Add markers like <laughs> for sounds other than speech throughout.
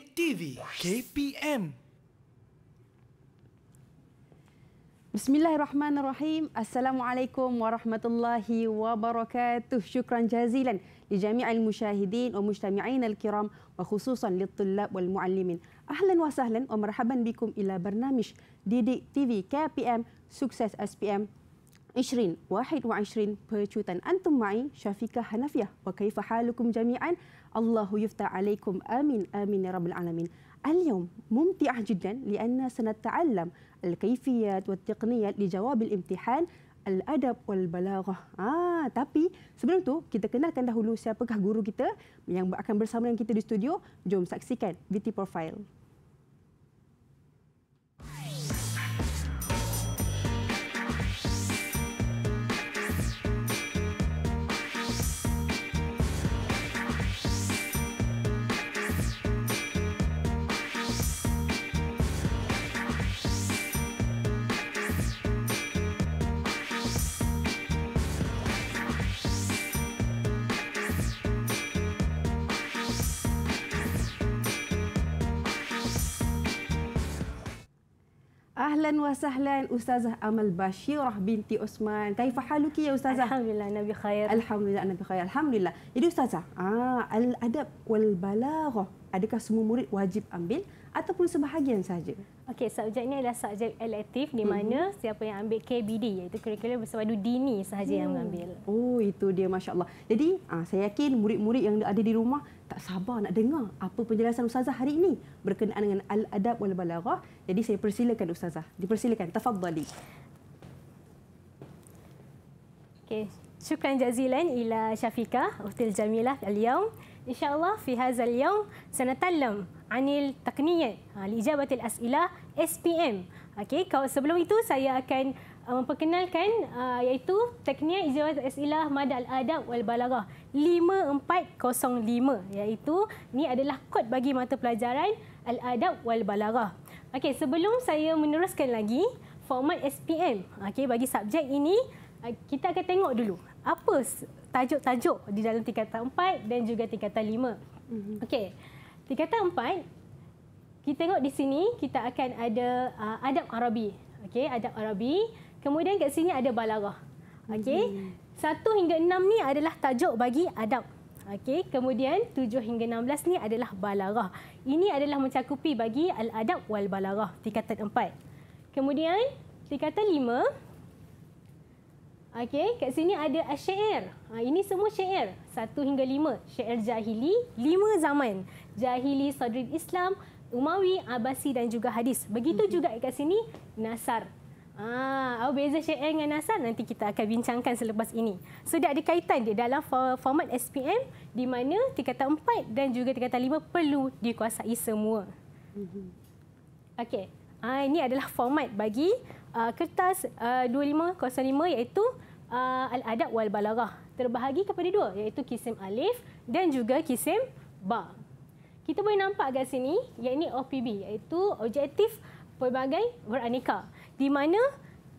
تي في كي بي ام بسم الله الرحمن الرحيم السلام عليكم ورحمة الله وبركاته شكرا جزيلا لجميع المشاهدين ومجتمعين الكرام وخصوصا للطلاب والمعلمين أهلا وسهلا ومرحبا بكم إلى برنامج دي دي تي في كي بي ام سكسس اس بي ام Ishrin, 2021 percutan antum mai Syafiqah Hanafiah wa kaifa halukum jami'an Allahu yufta alaikum amin amin ya rabbal alamin اليوم ممتعة جدا لأن سنتعلم الكيفيات والتقنيات لجواب Adab الأدب والبلاغة Ah, tapi sebelum tu kita kenalkan dahulu siapakah guru kita yang akan bersama dengan kita di studio jom saksikan VT Profile ahlan wa sahlan Ustazah Amal Bashirah binti Osman. Kaifa haluki ya Ustazah? Alhamdulillah Nabi khair. Alhamdulillah Nabi khair. Alhamdulillah. Jadi Ustazah, ah, al-adab wal balaghah, adakah semua murid wajib ambil ataupun sebahagian sahaja? Okey, subjek ini adalah subjek elektif di mhm. mana mm-hmm. siapa yang ambil KBD iaitu kurikulum bersepadu dini sahaja mm. yang hmm. mengambil. Oh, itu dia masya-Allah. Jadi, ah, saya yakin murid-murid yang ada di rumah tak sabar nak dengar apa penjelasan ustazah hari ini berkenaan dengan al-adab wal balaghah. Jadi, saya persilakan ustazah. Dipersilakan. Tafadhali. Okey. Syukran jazilan ila Syafiqah, Uhtil Jamilah, Al-Yaum. InsyaAllah, fi hazal yaum, sanatallam عن التقنية لإجابة الأسئلة SPM أوكي okay. sebelum itu saya akan uh, memperkenalkan uh, iaitu teknik ijawa asila madal adab wal balaghah 5405 iaitu ni adalah kod bagi mata pelajaran al adab wal balaghah okey sebelum saya meneruskan lagi format SPM okey bagi subjek ini uh, kita akan tengok dulu apa tajuk-tajuk di dalam tingkatan 4 dan juga tingkatan 5 mhm. okey di empat, kita tengok di sini kita akan ada uh, adab Arabi. Okey, adab Arabi. Kemudian kat sini ada balaghah. Okey. Hmm. Satu hingga enam ni adalah tajuk bagi adab. Okey, kemudian tujuh hingga enam belas ni adalah balaghah. Ini adalah mencakupi bagi al-adab wal balaghah tingkatan empat. Kemudian tingkatan lima. Okey, kat sini ada asy'ir. Ha, ini semua syair. Satu hingga lima. Syair jahili, lima zaman. Jahili, Sadrin Islam, Umawi, Abasi dan juga Hadis. Begitu mm juga dekat sini Nasar. Ah, apa beza Syekh dengan Nasar nanti kita akan bincangkan selepas ini. So dia ada kaitan dia dalam format SPM di mana tingkatan 4 dan juga tingkatan 5 perlu dikuasai semua. Mm-hmm. Ah, ini adalah format bagi uh, kertas uh, ah, 2505 iaitu uh, Al-Adab wal-Balaghah terbahagi kepada dua iaitu kisim alif dan juga kisim ba kita boleh nampak kat sini yang ini OPB iaitu objektif pelbagai beraneka di mana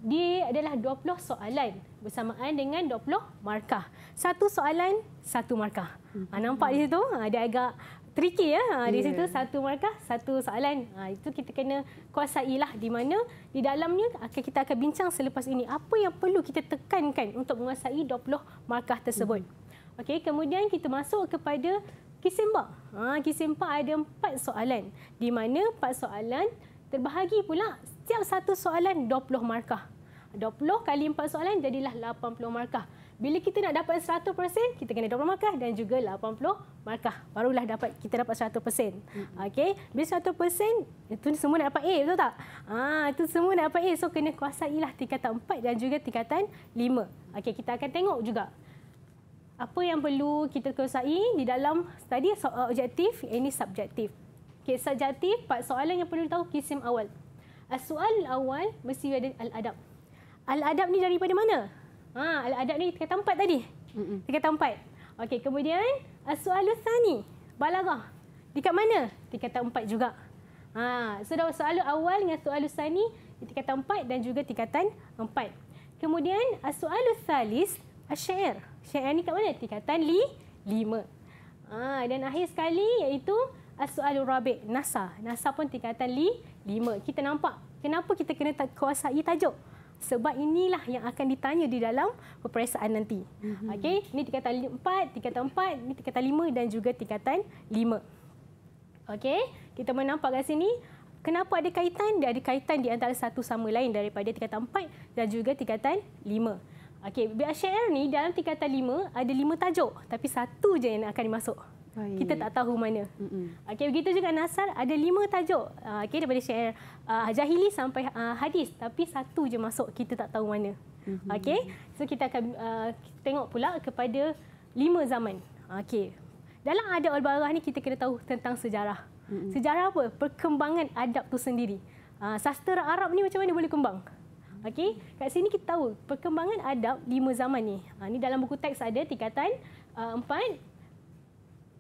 dia adalah 20 soalan bersamaan dengan 20 markah. Satu soalan, satu markah. Ha, nampak di situ? Ha, dia agak tricky ya. Ha, di situ satu markah, satu soalan. Ha, itu kita kena kuasailah di mana di dalamnya kita akan bincang selepas ini apa yang perlu kita tekankan untuk menguasai 20 markah tersebut. Hmm. Okey, kemudian kita masuk kepada Kisimbak. Ha, kisimbak ada empat soalan. Di mana empat soalan terbahagi pula setiap satu soalan 20 markah. 20 kali empat soalan jadilah 80 markah. Bila kita nak dapat 100%, kita kena 20 markah dan juga 80 markah. Barulah dapat kita dapat 100%. Hmm. Okey, bila 100%, itu semua nak dapat A, betul tak? Ah, ha, itu semua nak dapat A. So, kena kuasailah tingkatan 4 dan juga tingkatan 5. Okey, kita akan tengok juga apa yang perlu kita kuasai di dalam tadi soal uh, objektif ini subjektif. Okey, subjektif part soalan yang perlu tahu kisim awal. Ah, soalan awal mesti ada al-adab. Al-adab ni daripada mana? Ha, al-adab ni tingkat tempat tadi. Hmm. Tingkat empat. Okey, kemudian ah, soal usani, balaghah. kat mana? Tingkat tempat juga. Ha, so dah soal awal dengan soalan usani di tingkat empat dan juga tingkatan empat. Kemudian ah, soalan salis, asyair. As Syair ni kat mana? Tingkatan li, lima. Ha, dan akhir sekali iaitu Asu'alu ah, Rabiq, NASA. NASA pun tingkatan li, lima. Kita nampak kenapa kita kena kuasai tajuk. Sebab inilah yang akan ditanya di dalam peperiksaan nanti. Mhm. Okay, ini tingkatan empat, tingkatan empat, ini tingkatan lima dan juga tingkatan lima. Okay, kita menampak kat sini Kenapa ada kaitan? Dia ada kaitan di antara satu sama lain daripada tingkatan empat dan juga tingkatan lima. Okey, BHR ni dalam tingkatan lima, ada lima tajuk. Tapi satu je yang akan dimasuk. Baik. Kita tak tahu mana. Okey, begitu juga Nasar, ada lima tajuk. Ah, okey, daripada syair uh, ah, jahili sampai uh, hadis. Tapi satu je masuk, kita tak tahu mana. Mm-hmm. Okey, so kita akan uh, tengok pula kepada lima zaman. Okey, dalam adab al-barah ni kita kena tahu tentang sejarah. Sejarah apa? Perkembangan adab tu sendiri. Uh, sastera Arab ni macam mana boleh kembang? Okey, kat sini kita tahu perkembangan adab lima zaman ni. Ha, ni dalam buku teks ada tingkatan uh, empat.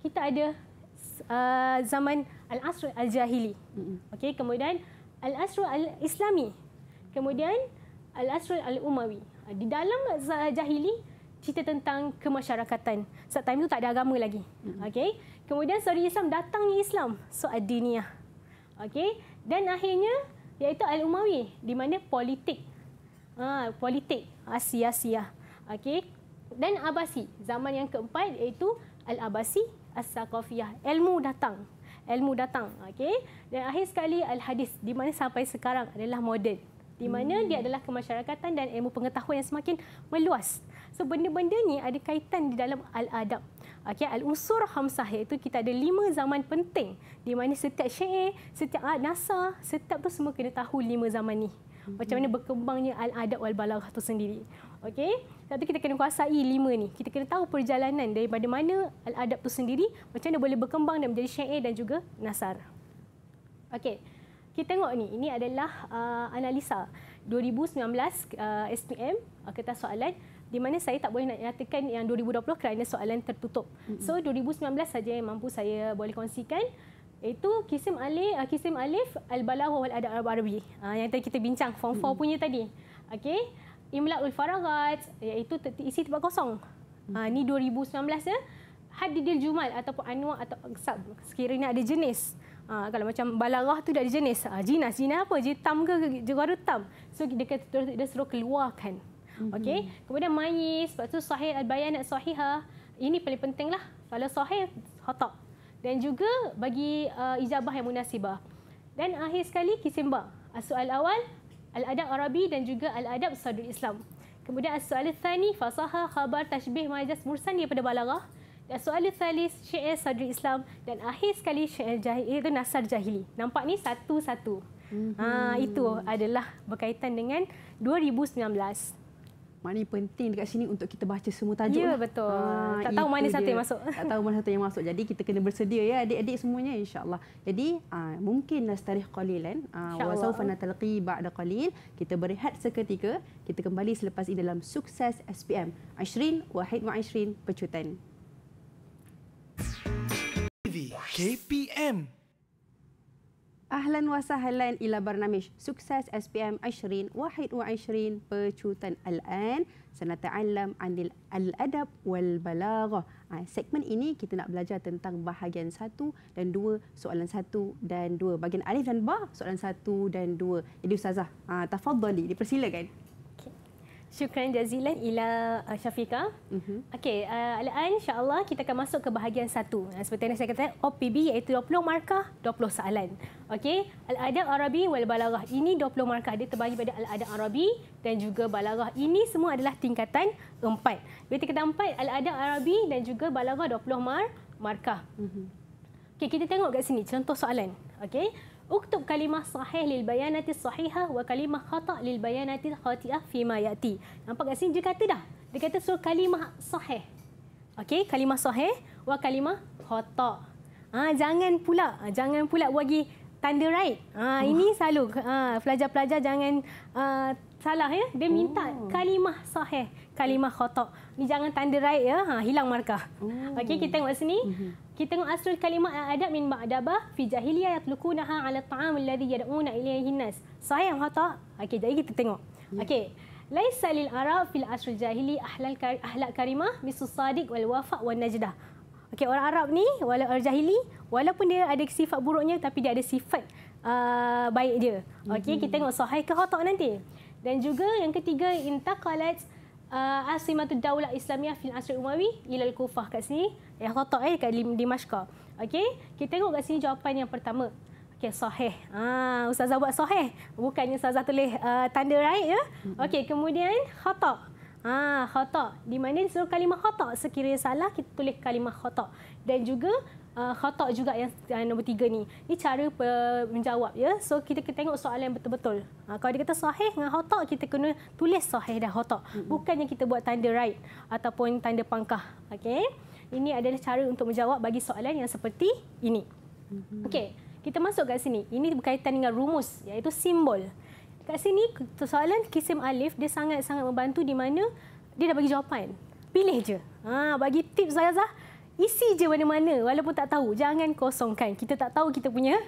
Kita ada uh, zaman Al-Asr Al-Jahili. Okey, kemudian Al-Asr Al-Islami. Kemudian Al-Asr Al-Umawi. Ha, di dalam Jahili, cerita tentang kemasyarakatan. Saat time itu tak ada agama lagi. Okey. Kemudian sorry Islam datangnya Islam. So adiniah. Okey. Dan akhirnya iaitu Al-Umawi di mana politik ha, politik Asia Asia. Okey. Dan Abasi, zaman yang keempat iaitu Al-Abasi As-Saqafiyah. Ilmu datang. Ilmu datang. Okey. Dan akhir sekali Al-Hadis di mana sampai sekarang adalah moden. Di mana hmm. dia adalah kemasyarakatan dan ilmu pengetahuan yang semakin meluas. So benda-benda ni ada kaitan di dalam al-adab. okay. al-usur hamsah itu kita ada lima zaman penting di mana setiap syair, setiap nasa, setiap tu semua kena tahu lima zaman ni. Mm-hmm. macam mana berkembangnya al-adab wal-balaghah itu sendiri. Okey. tu kita kena kuasai lima ni. Kita kena tahu perjalanan daripada mana al-adab itu sendiri, macam mana boleh berkembang dan menjadi syair dan juga nasar. Okey. Kita tengok ni, ini adalah uh, analisa 2019 uh, SPM uh, kertas soalan di mana saya tak boleh nak nyatakan yang 2020 kerana soalan tertutup. Mm-hmm. So 2019 saja yang mampu saya boleh kongsikan. Itu Kisim Alif, ah, Kisim Alif Al-Balaghah wal Adab Arabi. Ah, yang tadi kita bincang form 4 hmm. punya tadi. Okey. Imla'ul Faragat iaitu isi tempat kosong. Hmm. ni 2019 ya. Hadidil Jumal ataupun Anwa atau Aksab. Sekiranya ada jenis. Ha, kalau macam balarah tu dah ada jenis. Ha, jinas, jinas apa? Jitam ke? Jogaru tam. So dia, kata, dia suruh keluarkan. Hmm. Okay. Kemudian mayis. Sebab tu sahih al-bayanat sahihah. Ini paling penting lah. Kalau sahih, hotak dan juga bagi uh, ijabah yang munasibah. Dan akhir sekali kisimba. Soal awal al-adab Arabi dan juga al-adab Sadrul Islam. Kemudian soal ketiga fasaha khabar tashbih majaz mursan daripada balaghah. Dan soal ketiga syair Sadrul Islam dan akhir sekali syair jahili itu eh, nasar jahili. Nampak ni satu-satu. Mm-hmm. Ha, itu adalah berkaitan dengan 2019. Mana yang penting dekat sini untuk kita baca semua tajuk. Ya, lah. betul. Ha, tak tahu mana satu yang masuk. Tak tahu mana satu yang masuk. Jadi, kita kena bersedia ya adik-adik semuanya insyaAllah. Jadi, uh, ah, mungkin nastarih qalilan. Uh, ah, Wasawfa natalqi ba'da qalil. Kita berehat seketika. Kita kembali selepas ini dalam sukses SPM. Ashrin, Wahid Ma'ashrin, Pecutan. KPM. Ahlan wa sahlan ila barnamish sukses SPM 2021 pecutan al-an alam anil al-adab wal balagha. Ha, segmen ini kita nak belajar tentang bahagian 1 dan 2 soalan 1 dan 2 bahagian alif dan ba soalan 1 dan 2. Jadi ustazah, ha, tafadhali dipersilakan. Syukran jazilan ila uh, Syafika. Mm-hmm. Okey, uh, Al-An insya-Allah kita akan masuk ke bahagian satu. Uh, seperti yang saya kata OPB iaitu 20 markah 20 soalan. Okey, Al-Adab Arabi wal Balaghah. Ini 20 markah dia terbagi pada Al-Adab Arabi dan juga Balaghah. Ini semua adalah tingkatan 4. Jadi tingkatan 4 Al-Adab Arabi dan juga Balaghah 20 mar markah. Mm-hmm. Okey, kita tengok kat sini contoh soalan. Okey. اكتب كلمة صحيح للبيانات الصحيحة وكلمة خطأ للبيانات الخاطئة فيما يأتي nampak kat sini dia kata dah dia kata so kalimah sahih okey kalimah sahih wa kalimah khata' ah ha, jangan pula ah, jangan pula bagi tanda right ah oh. ini selalu ah pelajar-pelajar jangan uh, salah ya dia minta oh. kalimah sahih kalimah khata' ni jangan tanda right ya ha, hilang markah oh. okey kita tengok sini mhm. Kita tengok asrul kalimat al-adab min ba'dabah fi jahiliyah yatlukunaha 'ala at'am alladhi yad'una ilayhi an-nas. Sahih atau khata? Okey, jadi kita tengok. Ya. Okey. Laisa lil arab fil asrul jahili ahlal ahlak karimah misus sadiq wal wafa wal najdah. Okey, orang Arab ni walau orang jahili, walaupun dia ada sifat buruknya tapi dia ada sifat ah, baik dia. Okey, mhm. kita tengok sahih ke khata nanti. Dan juga yang ketiga intaqalat uh, ah, Asimatul Daulah Islamiyah fil Asri Umawi ilal Kufah kat sini. Ya totok eh, eh kat Dimashqa. Okey, kita tengok kat sini jawapan yang pertama. Okey, sahih. Ah, ustazah buat sahih. Bukannya ustazah tulis uh, tanda right ya. Hmm. Okey, kemudian khatak. Ah, khatak. Di mana seluruh kalimah khatak sekiranya salah kita tulis kalimah khatak. Dan juga uh, khotok juga yang, yang nombor tiga ni. Ini cara uh, menjawab ya. So kita kita tengok soalan betul-betul. Ha, kalau dia kata sahih dengan khotok kita kena tulis sahih dan khotok. Mm-hmm. Bukannya kita buat tanda right ataupun tanda pangkah. Okay? Ini adalah cara untuk menjawab bagi soalan yang seperti ini. Mm-hmm. Okey. Kita masuk kat sini. Ini berkaitan dengan rumus iaitu simbol. Kat sini soalan kisim alif dia sangat-sangat membantu di mana dia dah bagi jawapan. Pilih je. Ha, bagi tips saya Zah isi je mana-mana walaupun tak tahu jangan kosongkan kita tak tahu kita punya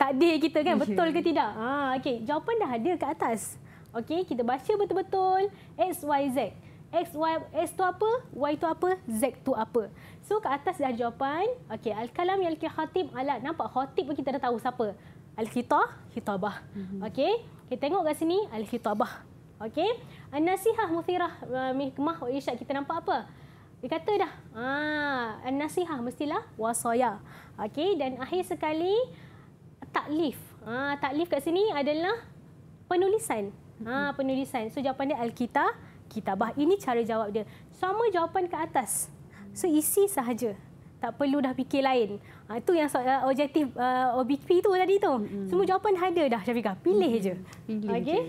takdir kita kan mhm. betul ke tidak ha okay jawapan dah ada ke atas okay kita baca betul-betul x y z x y s tu apa y tu apa z tu apa so ke atas dah jawapan okay al kalam yalki khatib alat nampak khatib pun kita dah tahu siapa al khitah khitabah mhm. okay kita tengok kat sini al khitabah okay an nasihah muthirah uh, mihmah isyak kita nampak apa dia kata dah, ah, nasihah mestilah wasaya. Okey, dan akhir sekali, taklif. Ah, taklif kat sini adalah penulisan. Ah, hmm. penulisan. So, jawapan dia Al-Kitab, Kitabah. Ini cara jawab dia. Sama jawapan ke atas. So, isi sahaja. Tak perlu dah fikir lain. Ha, ah, itu yang uh, objektif uh, ah, OBP itu. tadi tu. Mm-hmm. Semua jawapan ada dah Syafiqah. Pilih mm-hmm. je. Pilih okay.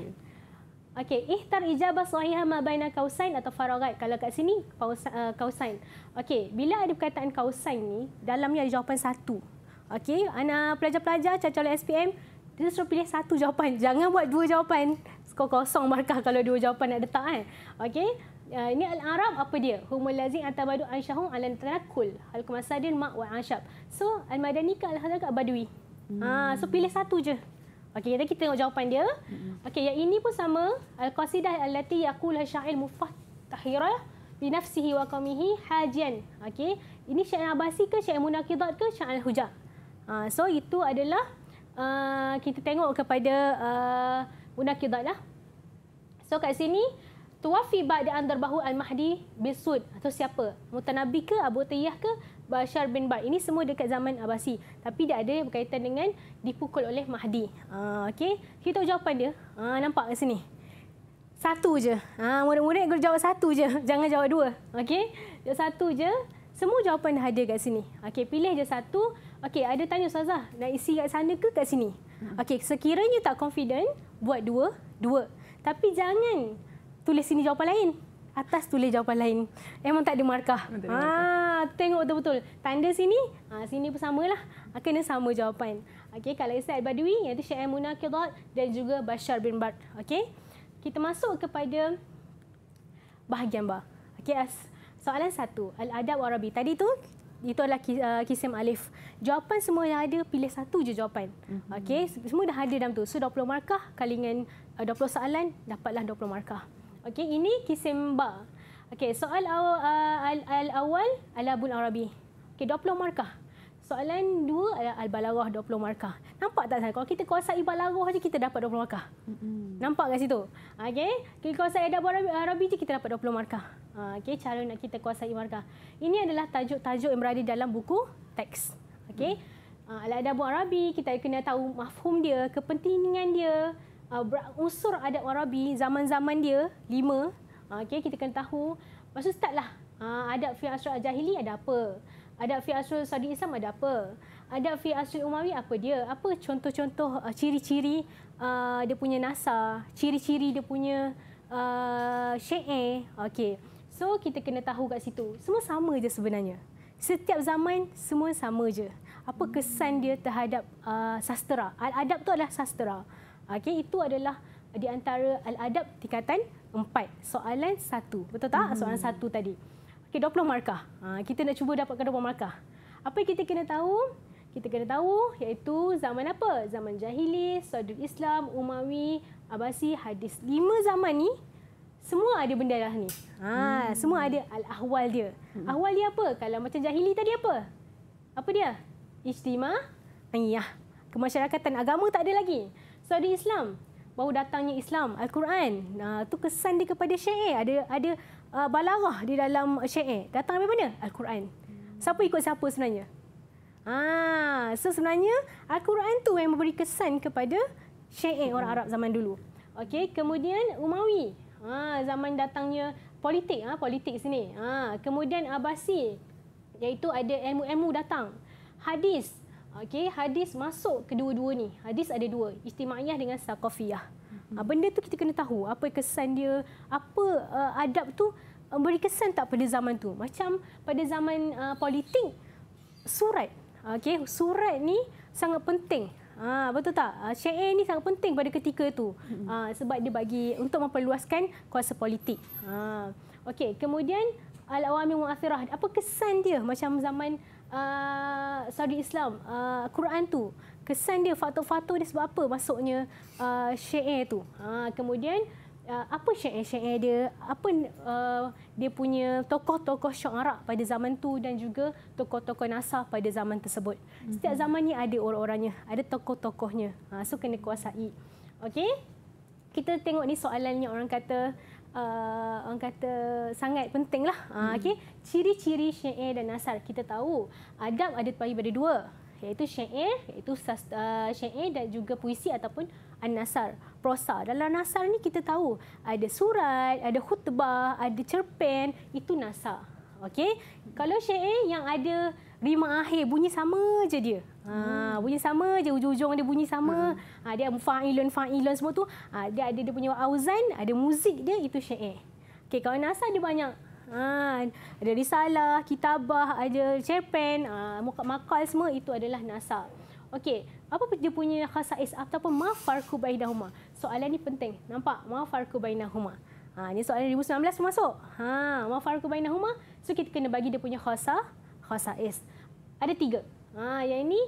Okey, ihtar ijabah sahihah ma baina kausain atau faragat. Kalau kat sini eh, kausain. Okey, bila ada perkataan kausain ni, dalamnya ada jawapan satu. Okey, anak pelajar-pelajar cacau SPM, dia suruh pilih satu jawapan. Jangan buat dua jawapan. Skor kosong markah <laughs> kalau dua jawapan nak letak kan. Okey, uh, ini al-arab apa dia? Humul lazim atabadu ansyahum ala tanakul. Hal kumasadin ma wa ansyab. So, al-madani ke al-hadaka badui. Hmm. Ha, so pilih satu je. Okey, jadi kita tengok jawapan dia. Okey, yang ini pun sama. Al-Qasidah allati yaqulah syair mufah tahira bi nafsihi wa qamihi hajian. Okey, ini syair Abasi ke syair Munakidat ke syair Al-Hujah? Ha, so itu adalah uh, kita tengok kepada uh, Munakidat lah. So kat sini tuwafi ba'da andar al-mahdi besud atau siapa? Mutanabbi ke Abu Tayyah ke Bashar bin Ba'ad. Ini semua dekat zaman Abbasi. Tapi dia ada berkaitan dengan dipukul oleh Mahdi. Ha, ah, okay. Kita tahu jawapan dia. Ha, nampak kat sini. Satu je. Ha, murid-murid kena jawab satu je. <laughs> Jangan jawab dua. Okay. Jawab satu je. Semua jawapan dah ada kat sini. Okay, pilih je satu. Okay, ada tanya Ustazah, nak isi kat sana ke kat sini? Okay, sekiranya tak confident, buat dua, dua. Tapi jangan tulis sini jawapan lain atas tulis jawapan lain. Memang tak ada markah. Ha, tengok betul-betul. Tanda sini, ha, sini pun samalah. Ah, kena sama jawapan. Okey, kalau Isa Al-Badwi, iaitu Syekh Amuna dan juga Bashar bin Bart. Okey, kita masuk kepada bahagian bah. Okey, soalan satu. Al-Adab Arabi. Tadi tu itu adalah kisim alif. Jawapan semua yang ada, pilih satu je jawapan. Mhm. Okey, semua dah ada dalam tu. So, 20 markah kali dengan 20 soalan, dapatlah 20 markah. Okey, ini kisimba. Okey, soal awal, uh, al awal Alabul Arabi. Okey, 20 markah. Soalan dua adalah Al-Balarah 20 markah. Nampak tak saya? Kalau kita kuasai Balarah je kita dapat 20 markah. hmm Nampak kat situ? Okey. Kita kuasai Adab Arabi, Arabi je kita dapat 20 markah. Ah, okey, cara nak kita kuasai markah. Ini adalah tajuk-tajuk yang berada dalam buku teks. Okey. Mm. Ah, Al-Adab Arabi kita kena tahu mafhum dia, kepentingan dia uh, unsur adat Warabi zaman-zaman dia lima. Uh, ah, okay, kita kena tahu. Maksud startlah. Uh, ah, adat fi asrul jahili ada apa? Adat fi asrul sadi islam ada apa? Adat fi asrul umawi apa dia? Apa contoh-contoh uh, ciri-ciri uh, dia punya nasa, ciri-ciri dia punya uh, syair. Okay. So kita kena tahu kat situ. Semua sama je sebenarnya. Setiap zaman semua sama je. Apa kesan dia terhadap uh, sastera? Adab tu adalah sastra. Okey, itu adalah di antara al-adab tingkatan empat Soalan satu Betul tak? Hmm. Soalan satu tadi. Okey, 20 markah. Ha, kita nak cuba dapatkan 20 markah. Apa yang kita kena tahu? Kita kena tahu iaitu zaman apa? Zaman Jahili, Saudul Islam, Umawi, Abasi, Hadis. Lima zaman ni, semua ada benda lah ni. Ha, hmm. Semua ada al-ahwal dia. Hmm. Ahwal dia apa? Kalau macam Jahili tadi apa? Apa dia? Ijtima? ayah Kemasyarakatan agama tak ada lagi study Islam baru datangnya Islam Al-Quran nah ha, tu kesan dia kepada syair ada ada uh, balaghah di dalam syair datang dari mana Al-Quran siapa ikut siapa sebenarnya ah so sebenarnya Al-Quran tu yang memberi kesan kepada syair orang Arab zaman dulu okey kemudian Umawi ha, zaman datangnya politik ah politik sini ha, kemudian Abbasi iaitu ada ilmu-ilmu datang hadis Okey, hadis masuk kedua-dua ni. Hadis ada dua, istimaiyah dengan saqafiyah. Hmm. Ah, benda tu kita kena tahu apa kesan dia, apa uh, adab tu memberi uh, kesan tak pada zaman tu. Macam pada zaman uh, politik surat. Okey, surat ni sangat penting. Ha, betul tak? Ah, syair ni sangat penting pada ketika itu ha, mhm. sebab dia bagi untuk memperluaskan kuasa politik. Ha. Okey, kemudian al-awami mu'athirah. Apa kesan dia macam zaman uh, Saudi Islam, uh, Quran tu kesan dia, faktor-faktor dia sebab apa masuknya uh, syair tu. Uh, kemudian, uh, apa syair-syair dia, apa uh, dia punya tokoh-tokoh syarak pada zaman tu dan juga tokoh-tokoh nasah pada zaman tersebut. Mm-hmm. Setiap mhm. zaman ni ada orang-orangnya, ada tokoh-tokohnya. Uh, so, kena kuasai. Okey? Kita tengok ni soalannya orang kata, uh, orang kata sangat pentinglah. Ah uh, okey, ciri-ciri syair dan nasar kita tahu adab ada terbagi pada dua iaitu syair iaitu uh, syair dan juga puisi ataupun an-nasar prosa dalam nasar ni kita tahu ada surat ada khutbah ada cerpen itu nasar okay kalau syair yang ada rima akhir bunyi sama saja dia Ha, bunyi sama je ujung-ujung dia bunyi sama. Ha, dia fa'ilun fa'ilun semua tu. Ha, dia ada dia punya auzan, ada muzik dia itu syair. Okey, kalau nasa dia banyak. Ha, ada risalah, kitabah, ada cerpen, ha, muka makal semua itu adalah nasa. Okey, apa dia punya khasais ataupun ma farku bainahuma? Soalan ni penting. Nampak ma farku bainahuma? Ha, ini soalan 2019 masuk. Ha, ma farku bainahuma? So kita kena bagi dia punya khasa, khasais. Ada tiga. Ha, yang ini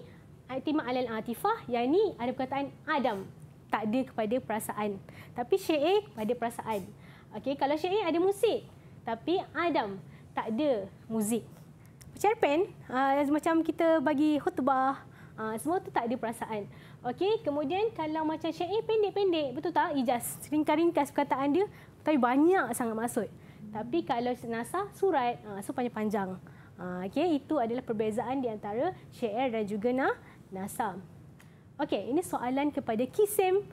Atimah alal atifah. Yang ini ada perkataan Adam. Tak ada kepada perasaan. Tapi Syekh A kepada perasaan. Okay, kalau Syekh A ada musik. Tapi Adam tak ada muzik. Cerpen, uh, ha, macam kita bagi khutbah. Uh, semua tu tak ada perasaan. Okay, kemudian kalau macam Syekh A pendek-pendek. Betul tak? Ijaz. Ringkas-ringkas perkataan dia. Tapi banyak sangat maksud. Tapi kalau nasa surat, uh, so panjang-panjang. Ah, okay, itu adalah perbezaan di antara syair dan juga na nasam. Okay, ini soalan kepada kisem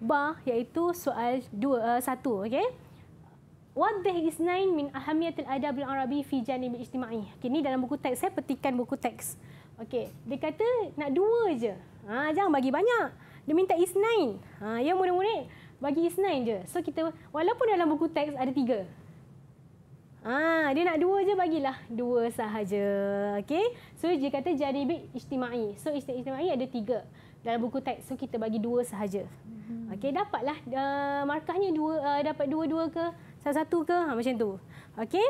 Ba iaitu soal 2 uh, ah, satu, the is nine min ahamiyatil adab al-arabi fi janib ijtimai. Okay, dalam buku teks saya petikan buku teks. Okay, dia kata nak dua je. Ha, jangan bagi banyak. Dia minta nine. Ha, ya murid-murid bagi is nine je. So kita walaupun dalam buku teks ada tiga. Ah, dia nak dua je bagilah. Dua sahaja. Okey. So dia kata jaribi ijtimai. So ijtimai ada tiga dalam buku teks. So kita bagi dua sahaja. Hmm. Okey, dapatlah uh, markahnya dua uh, dapat dua-dua ke satu-satu ke? Ha, macam tu. Okey.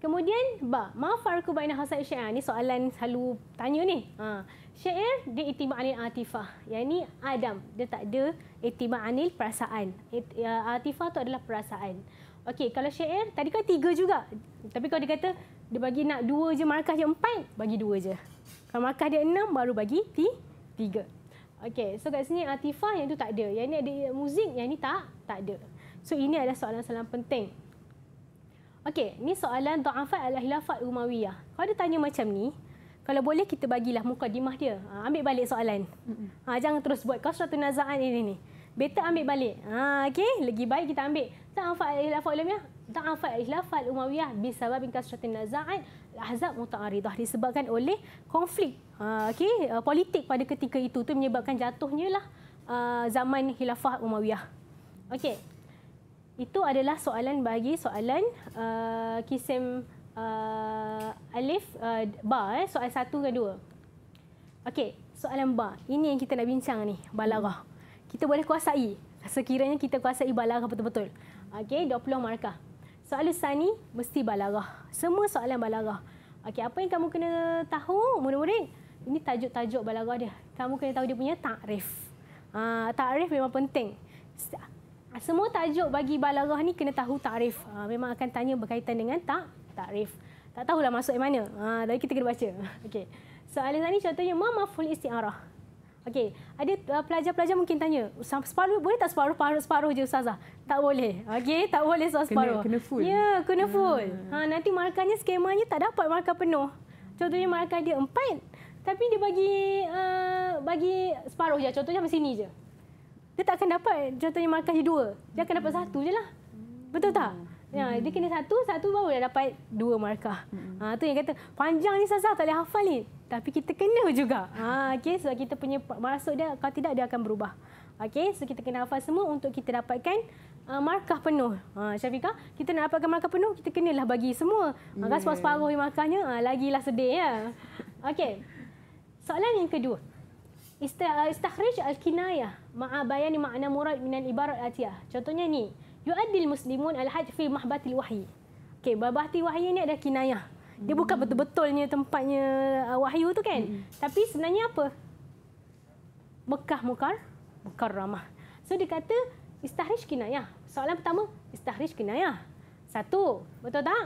Kemudian ba, ma farqu baina hasai syai'a? Ha, ni soalan selalu tanya ni. Ha. Syair dia itima anil atifah. Yang ni Adam. Dia tak ada itima anil perasaan. It, uh, atifah tu adalah perasaan. Okey, kalau syair, tadi kau tiga juga. Tapi kalau dia kata, dia bagi nak dua je, markah je empat, bagi dua je. Kalau markah dia enam, baru bagi tiga. Okey, so kat sini Atifah yang tu tak ada. Yang ni ada muzik, yang ni tak, tak ada. So ini adalah soalan soalan penting. Okey, ni soalan Tu'afat al-Hilafat Umawiyah. Kalau dia tanya macam ni, kalau boleh kita bagilah muka dimah dia. Ha, ambil balik soalan. Ha, jangan terus buat kau suatu nazaan ini. ni. Beta ambil balik. Ha, okay? Lagi baik kita ambil. Ta'afat al-ihlafat ulamiyah. Ta'afat al-ihlafat umawiyah. Bisabah bin kasratin naza'at. Ahzab muta'aridah. Disebabkan oleh konflik. Ha, okay? Uh, politik pada ketika itu. tu menyebabkan jatuhnya lah uh, zaman hilafah umawiyah. Okay. Itu adalah soalan bagi soalan uh, kisim uh, alif uh, ba. Eh? Soal satu ke dua. Okay. Soalan ba. Ini yang kita nak bincang ni. Balarah. Hmm kita boleh kuasai. Sekiranya kita kuasai balarah betul-betul. Okey, 20 markah. Soalan Sani mesti balarah. Semua soalan balarah. Okey, apa yang kamu kena tahu, murid-murid? Ini tajuk-tajuk balarah dia. Kamu kena tahu dia punya takrif. Ah, uh, takrif memang penting. Semua tajuk bagi balarah ni kena tahu takrif. Uh, memang akan tanya berkaitan dengan tak takrif. Tak tahulah masuk yang mana. Ah, uh, tapi kita kena baca. <laughs> Okey. Soalan Sani contohnya ma maful isti'arah. Okey, ada uh, pelajar-pelajar mungkin tanya, separuh boleh tak separuh separuh, separuh je ustazah? Tak boleh. Okey, <laughs> tak boleh separuh. separuh. Kena, kena full. Ya, kena ah. full. Ha, nanti markahnya skemanya tak dapat markah penuh. Contohnya markah dia empat, tapi dia bagi uh, bagi separuh je. Contohnya macam sini je. Dia tak akan dapat contohnya markah dia dua. Dia akan dapat satu je lah. Betul tak? Ya, hmm. dia kena satu, satu baru dah dapat dua markah. Hmm. Ha, tu yang kata panjang ni sasah tak boleh hafal ni. Tapi kita kena juga. Ha, okay, so kita punya masuk dia, kalau tidak dia akan berubah. Okay, so kita kena hafal semua untuk kita dapatkan uh, markah penuh. Ha, Syafiqah, kita nak dapatkan markah penuh, kita lah bagi semua. Ha, yeah. Kan separuh markahnya, ha, lagilah sedih. Ya. Okay, soalan yang kedua. Uh, Istahrij al-kinayah ma'abayani makna murad minal ibarat atiyah. Contohnya ni, yuaddi muslimun al-hajj fi mahbatil wahyi. Okey, mahbatil wahyi ni ada kinayah. Dia bukan hmm. betul-betulnya tempatnya uh, wahyu tu kan. Mm-hmm. Tapi sebenarnya apa? Mekah Mekar, Mekar Ramah. So dia kata istahrish kinayah. Soalan pertama, istahrish kinayah. Satu, betul tak?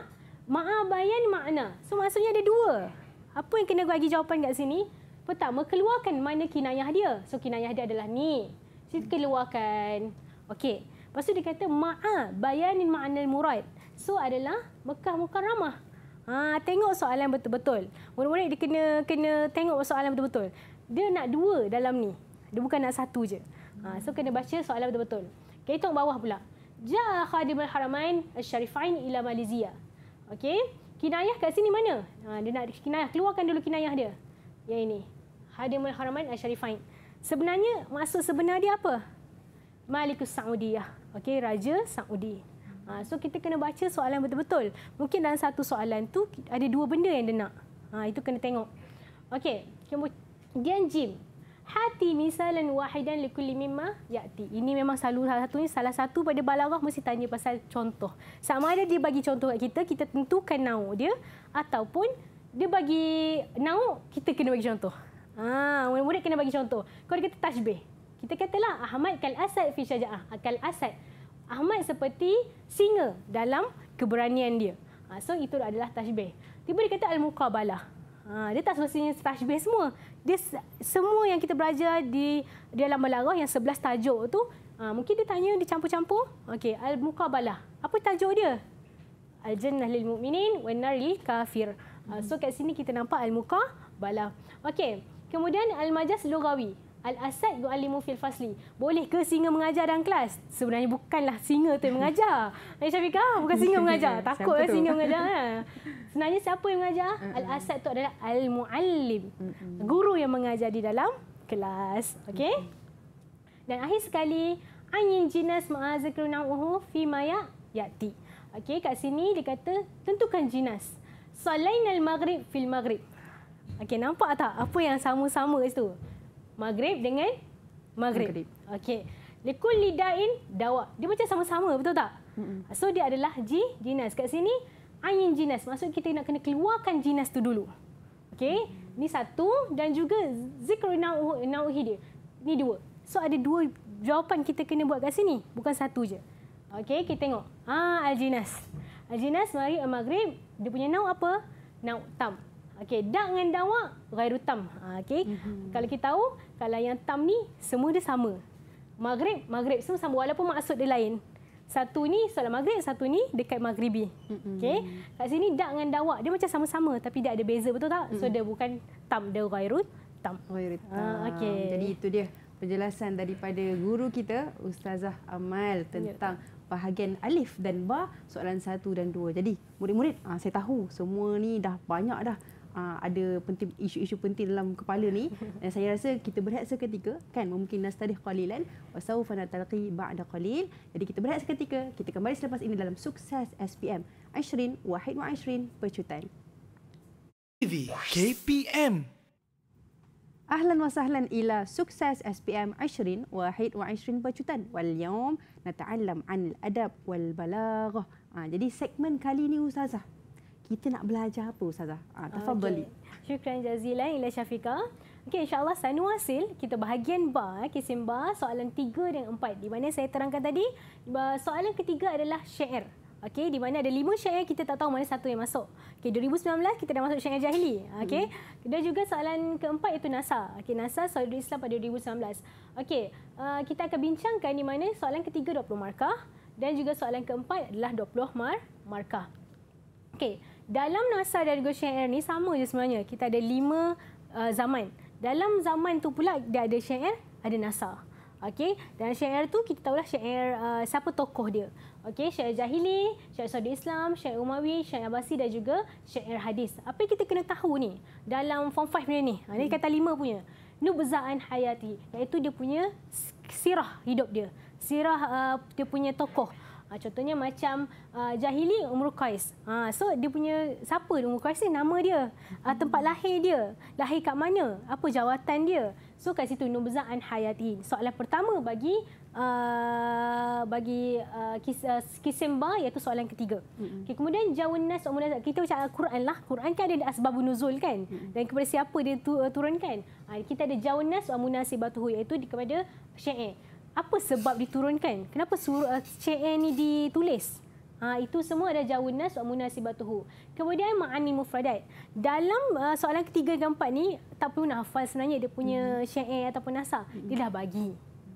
Ma'abayan makna. So maksudnya ada dua. Apa yang kena gua bagi jawapan kat sini? Pertama, keluarkan mana kinayah dia. So kinayah dia adalah ni. Si keluarkan. Okey. Lepas tu dia kata ma'a ah, bayanin ma'anil murad. So adalah Mekah Mukarramah. Ha, tengok soalan betul-betul. Murid-murid dia kena, kena tengok soalan betul-betul. Dia nak dua dalam ni. Dia bukan nak satu je. Ha, so kena baca soalan betul-betul. Okay, tengok bawah pula. Ja khadimul haramain asyarifain ila malizia. Okay. Kinayah kat sini mana? Ha, dia nak kinayah. Keluarkan dulu kinayah dia. Yang ini. Khadimul haramain asyarifain. Sebenarnya, maksud sebenarnya dia apa? Malikus Saudiyah okey raja Saudi. Ha, so kita kena baca soalan betul-betul. Mungkin dalam satu soalan tu ada dua benda yang dia nak. Ha, itu kena tengok. Okey, kemudian jim. Hati misalan wahidan likulli mimma yati. Ini memang selalu salah satunya salah satu pada balaghah mesti tanya pasal contoh. Sama ada dia bagi contoh kat kita, kita tentukan nau dia ataupun dia bagi nau kita kena bagi contoh. Ah, ha, murid kena bagi contoh. Kau kata tashbih. Kita katalah Ahmad kal asad fi syaja'ah. Kal asad. Ahmad seperti singa dalam keberanian dia. Ha, so itu adalah tashbih. Tiba dia kata al-muqabalah. Ha, dia tak semestinya tashbih semua. Dia semua yang kita belajar di, di dalam balaghah yang sebelas tajuk tu ha, mungkin dia tanya dicampur-campur. Okey, al-muqabalah. Apa tajuk dia? Al-jannah lil mu'minin wa kafir. Ha, so kat sini kita nampak al-muqabalah. Okey. Kemudian al-majas lughawi. Al-Asad yu'alimu fil fasli. Boleh ke singa mengajar dalam kelas? Sebenarnya bukanlah singa tu yang mengajar. <laughs> Ayah Syafiqah, bukan singa mengajar. Takut Takutlah singa mengajar. <laughs> Ha? Sebenarnya siapa yang mengajar? Al-Asad tu adalah al-mu'alim. Guru yang mengajar di dalam kelas. Okey? Dan akhir sekali, ayin jinas ma'azakru na'uhu fi maya yakti. Okey, kat sini dia kata, tentukan jinas. Salainal maghrib fil maghrib. Okey, nampak tak apa yang sama-sama kat situ? Maghrib dengan Maghrib. maghrib. Okey. Likul lidain dawa. Dia macam sama-sama, betul tak? Mm -hmm. So, dia adalah ji, jinas. Kat sini, ayin jinas. Maksud kita nak kena keluarkan jinas tu dulu. Okey. Mm -hmm. Ni satu dan juga zikru na'uhi dia. Ni dua. So, ada dua jawapan kita kena buat kat sini. Bukan satu je. Okey, kita tengok. Ah, Al-jinas. Al-jinas, mari maghrib. Dia punya na'u apa? Na'u tam. Okey, dak dengan dawak, ghairu tam. Ha, okey. Mm-hmm. Kalau kita tahu, kalau yang tam ni semua dia sama. Maghrib, maghrib semua sama walaupun maksud dia lain. Satu ni solat maghrib, satu ni dekat maghribi. Mm-hmm. Okey. Kat sini dak dengan dawak dia macam sama-sama tapi dia ada beza betul tak? So mhm. dia bukan tam, dia ghairu tam. Ghairu tam. Ah, okey. Jadi itu dia penjelasan daripada guru kita Ustazah Amal ya. tentang yeah bahagian alif dan ba soalan satu dan dua. Jadi murid-murid, ah, saya tahu semua ni dah banyak dah uh, ada isu-isu penting dalam kepala ni <laughs> dan saya rasa kita berehat seketika kan mungkin nastarih qalilan wasawfa nataqi ba'da qalil jadi kita berehat seketika kita kembali selepas ini dalam sukses SPM Aishrin Wahid Muaishrin Pecutan TV KPM Ahlan wa sahlan ila sukses SPM 20 Wahid wa 20 Pecutan. Wal yaum nata'allam an al-adab wal balagh. Ha, jadi segmen kali ni Ustazah, kita nak belajar apa Ustazah? Ah, Tafan okay. Syukran jazilan Ila Syafika. Okay, insyaAllah Sanu Asil, kita bahagian bar, eh, kisim bar, soalan tiga dan empat. Di mana saya terangkan tadi, soalan ketiga adalah syair. Okay, di mana ada lima syair kita tak tahu mana satu yang masuk. Okay, 2019 kita dah masuk syair jahili. Okay, hmm. dan juga soalan keempat itu NASA. Okay, NASA soal Islam pada 2019. Okay, uh, kita akan bincangkan di mana soalan ketiga 20 markah dan juga soalan keempat adalah 20 mar markah. Okey, dalam NASA dan Goshen Air ni sama je sebenarnya. Kita ada lima uh, zaman. Dalam zaman tu pula dia ada Goshen Air, ada NASA. Okey, dan Goshen Air tu kita tahulah Goshen Air uh, siapa tokoh dia. Okey, Syekh Jahili, Syekh Saudi Islam, Syekh Umawi, Syekh Abbasi dan juga Syekh Air Hadis. Apa yang kita kena tahu ni dalam form 5 ni ni? Ha, ni kata lima punya. Nubza'an hayati, iaitu dia punya sirah hidup dia. Sirah uh, dia punya tokoh. Ha, contohnya macam uh, Jahili Umur Qais. Ha, so dia punya siapa Umur Qais ni? Nama dia. Ha, tempat lahir dia. Lahir kat mana? Apa jawatan dia? So kat situ Nubza'an Hayati. Soalan pertama bagi Uh, bagi uh, kis, uh, iaitu soalan ketiga. Mm-hmm. Okay, kemudian jawun nas umur kita baca Al-Quran lah. Quran kan ada asbabun nuzul kan? Mm-hmm. Dan kepada siapa dia tu, uh, turunkan? Uh, kita ada jawun nas umur iaitu kepada syair apa sebab diturunkan? Kenapa surah uh, eh, CN ni ditulis? Ha, itu semua ada jawun nas wa munasibatuhu. Kemudian ma'ani mufradat. Dalam uh, soalan ketiga dan keempat ni tak perlu nak hafal sebenarnya dia punya hmm. syair ataupun nasa. Dia dah bagi.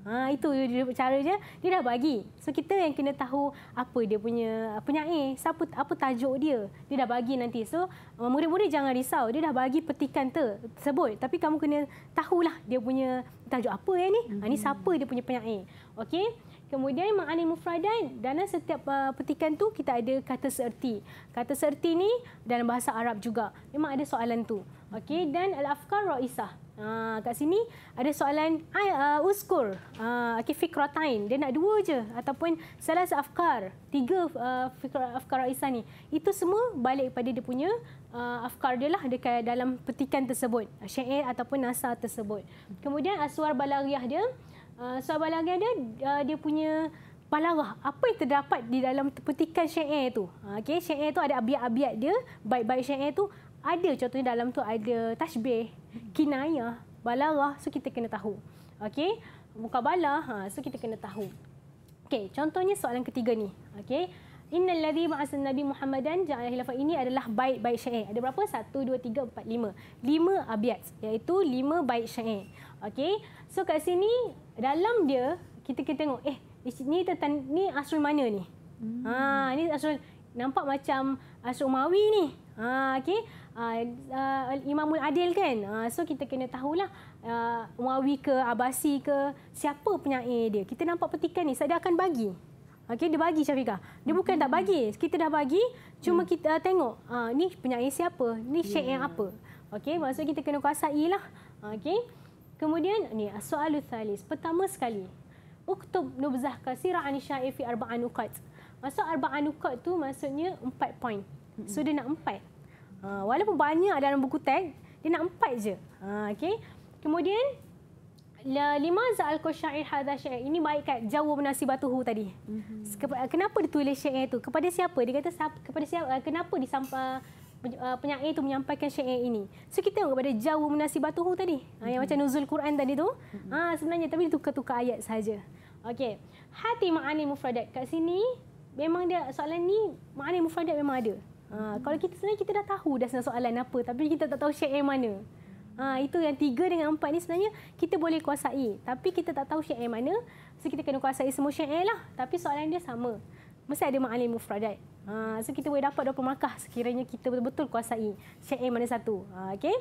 Ha, itu caranya dia dah bagi. So kita yang kena tahu apa dia punya penyair, siapa apa tajuk dia. Dia dah bagi nanti. So uh, murid-murid jangan risau. Dia dah bagi petikan tu tersebut. Tapi kamu kena tahulah dia punya tajuk apa ya ni. Ha, ni hmm. siapa dia punya penyair. Okey. Kemudian makna mufradat dan setiap uh, petikan tu kita ada kata serti. Kata serti ni dalam bahasa Arab juga. Memang ada soalan tu. Okey dan al-afkar raisah. Ah, kat sini ada soalan ai uh, ah, uskur uh, ah, okay, fikratain dia nak dua je ataupun salah afkar tiga uh, fikra afkar Aisyah ni itu semua balik pada dia punya uh, afkar dia lah dekat dalam petikan tersebut syair ataupun nasa tersebut kemudian aswar balaghiyah dia uh, aswar balaghiyah dia uh, dia punya balaghah apa yang terdapat di dalam petikan syair tu Okay, syair tu ada abiat-abiat dia baik-baik syair tu ada contohnya dalam tu ada tashbih kinayah balaghah so kita kena tahu okey mukabalah ha so kita kena tahu okey contohnya soalan ketiga ni okey innal ladzi ma'as nabi muhammadan ja'ala hilafah ini adalah baik-baik syair ada berapa 1 2 3 4 5 5 abyad iaitu 5 baik syair okey so kat sini dalam dia kita kita tengok eh ni tentang ni asal mana ni hmm. ha ni asal nampak macam asal umawi ni ha okey uh, ah, ah, Imamul Adil kan. Uh, so kita kena tahulah uh, Muawi ke Abasi ke siapa penyair dia. Kita nampak petikan ni. Saya akan bagi. Okey, dia bagi Syafiqah. Dia bukan hmm. tak bagi. Kita dah bagi. Cuma hmm. kita uh, tengok uh, ni penyair siapa, ni syair yeah. apa. Okey, maksud kita kena kuasailah, lah. Okey. Kemudian ni soalul thalis. Pertama sekali, uktub nubzah kasira an syair fi arba'an nukat. Maksud arba'an nukat tu maksudnya empat point. So dia nak empat. Ha, walaupun banyak lah dalam buku teks, dia nak empat je. Ha, okay. Kemudian, lima za'al kosya'ir hadha syair. Ini baik kat jawa menasibatuhu tadi. Mhm. Eh, kenapa ditulis syair itu? Kepada siapa? Dia kata, kepada siapa? Eh, kenapa disampa, eh, penyair itu menyampaikan syair ini? So, kita tengok kepada jawa menasibatuhu tadi. Ha, yang mhm. macam nuzul Quran tadi tu. Mhm. Ha, sebenarnya, tapi dia tukar-tukar ayat sahaja. okay. Hati ma'ani mufradat. Kat sini, memang dia soalan ni, ma'ani mufradat memang ada. Ha, kalau kita sebenarnya kita dah tahu dah sebenarnya soalan apa tapi kita tak tahu syair mana. Ha, itu yang tiga dengan empat ni sebenarnya kita boleh kuasai tapi kita tak tahu syair mana. So kita kena kuasai semua syair lah tapi soalan dia sama. Mesti ada ma'alim mufradat. Ha, so kita boleh dapat 20 markah sekiranya kita betul-betul kuasai syair mana satu. Ha, okay.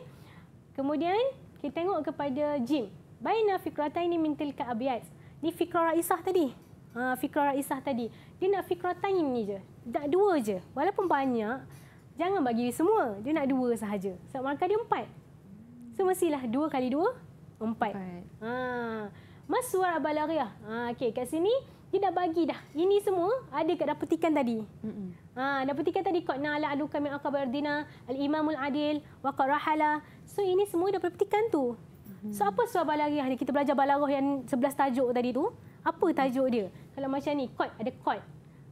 Kemudian kita tengok kepada Jim. Baina fikrataini mintil ka abiyat. Ni fikra raisah tadi. Ha, fikra raisah tadi dia nak fikir tanya ni je. nak dua je. Walaupun banyak, jangan bagi semua. Dia nak dua sahaja. Sebab markah dia empat. So, mestilah dua kali dua, empat. Ha. Mas suara balariah. Ha, okay, kat sini, dia dah bagi dah. Ini semua ada kat dapur tadi. Ha, dapur tadi, kot ala aduka min akabardina, al-imamul adil, waqad rahala. So, ini semua dapur petikan tu. Mm-hmm. So, apa suara balariah ni? Kita belajar balaruh yang sebelas tajuk tadi tu apa tajuk dia? Kalau macam ni, kod, ada kod.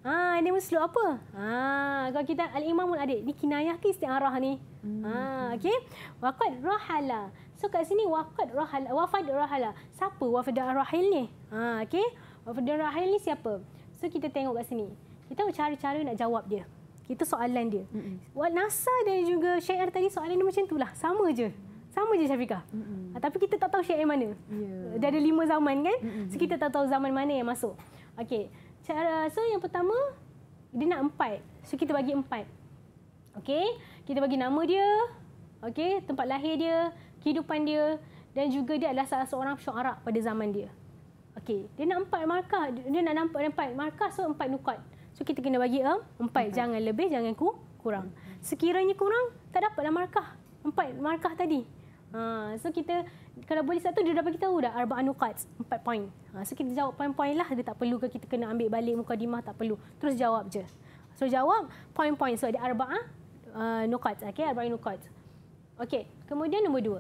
Ah, ini maksud apa? Ah, kalau kita al-imamul adik, ni kinayah ke istiarah ni? Hmm. Ah, okey. Waqad rahala. So kat sini waqad rahala, wafad rahala. Siapa wafad rahil ni? Ha, okey. Wafad rahil ni siapa? So kita tengok kat sini. Kita cari-cari nak jawab dia. Kita soalan dia. hmm Wal nasa dan juga syair tadi soalan dia macam itulah. Sama je. Sama je Syafiqah. Mm-hmm hmm Tapi kita tak tahu syair yang mana. Yeah. Dia ada lima zaman kan? Mm-hmm. So kita tak tahu zaman mana yang masuk. Okey. Cara so yang pertama dia nak empat. So kita bagi empat. Okey. Kita bagi nama dia. Okey, tempat lahir dia, kehidupan dia dan juga dia adalah salah seorang syuara pada zaman dia. Okey, dia nak empat markah. Dia nak nampak empat markah so empat nukat. So kita kena bagi eh? empat. Jangan lebih, jangan kurang. Sekiranya kurang, tak dapatlah markah. Empat markah tadi. Ha, so kita kalau boleh satu dia dah bagi tahu dah arba'an nuqat 4 poin. Ha, so kita jawab point poin lah dia tak perlu ke kita kena ambil balik mukadimah tak perlu. Terus jawab je. So jawab point poin so ada arba'an uh, nuqat. Okey arba'an nuqat. Okey, kemudian nombor dua.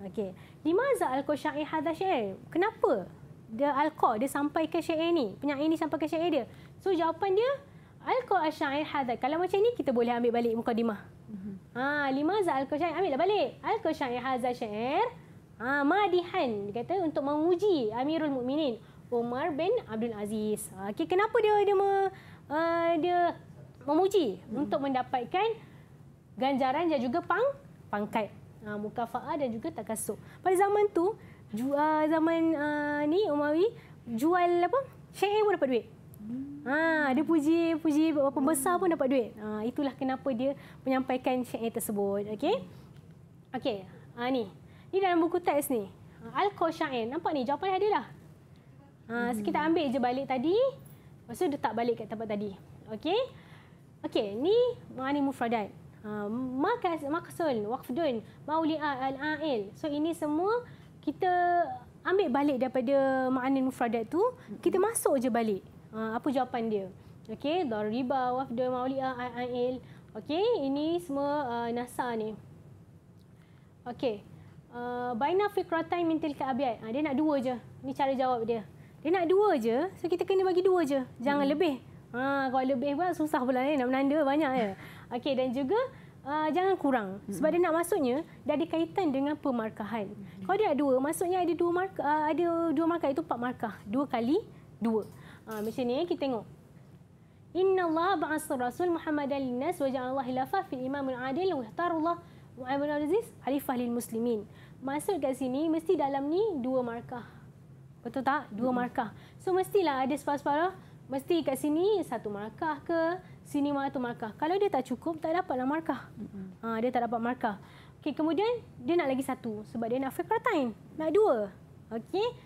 Okey. Limaza al-qasyai hadha syair? Kenapa? Dia al-qa dia sampai ke syair ni. Penyair ni sampai ke syair dia. So jawapan dia al-qa asyair hadha. Kalau macam ni kita boleh ambil balik mukadimah. Ha, za al-kashair. Ambil lah balik. Al-kashair haza syair. Ha, madihan. Dia kata untuk menguji Amirul Mukminin Umar bin Abdul Aziz. Ha, okay, kenapa dia dia, uh, dia memuji hmm. untuk mendapatkan ganjaran dan juga pang pangkat. Ha, mukafa'ah dan juga takasuk. Pada zaman tu, ju, uh, zaman uh, ni Umawi jual apa? Syair pun dapat duit. Ha, dia puji puji berapa besar pun dapat duit. Ha, itulah kenapa dia menyampaikan syair tersebut. Okey. Okey. Ha, ni. Ni dalam buku teks ni. Ha, Al-Qasha'in. Nampak ni jawapan dia dah. Ha, hmm. so kita ambil je balik tadi. Lepas tu dia tak balik kat tempat tadi. Okey. Okey, ni mani mufradat. Ha, makas maqsul waqfdun maulia al-ail. So ini semua kita ambil balik daripada makna mufradat tu, kita masuk je balik. Ha, apa jawapan dia? Okey, dar riba wafd maulia ail. Okey, ini semua uh, nasa ni. Okey. Uh, Baina fikratai min tilka abiyat. Ha, dia nak dua je. Ini cara jawab dia. Dia nak dua je, so kita kena bagi dua je. Jangan hmm. lebih. Ha, kalau lebih pun susah pula ni eh? nak menanda banyak ya. Okey dan juga uh, jangan kurang. Hmm. Sebab dia nak maksudnya dia ada kaitan dengan pemarkahan. Hmm. Kalau dia ada dua, maksudnya ada dua markah, uh, ada dua markah itu empat markah. Dua kali dua. Ha, macam ni eh, kita tengok. Inna Allah ba'asa Rasul Muhammadan Nas. wa ja'ala khilafah Imam imamul adil wa ihtarullah Muhammad Aziz khalifah lil muslimin. Maksud kat sini mesti dalam ni dua markah. Betul tak? Dua hmm. markah. So mestilah ada separuh-separuh. Mesti kat sini satu markah ke, sini satu markah. Kalau dia tak cukup, tak dapatlah markah. Hmm. Ha, dia tak dapat markah. Okay kemudian dia nak lagi satu sebab dia nak fiqh Nak dua. Okay.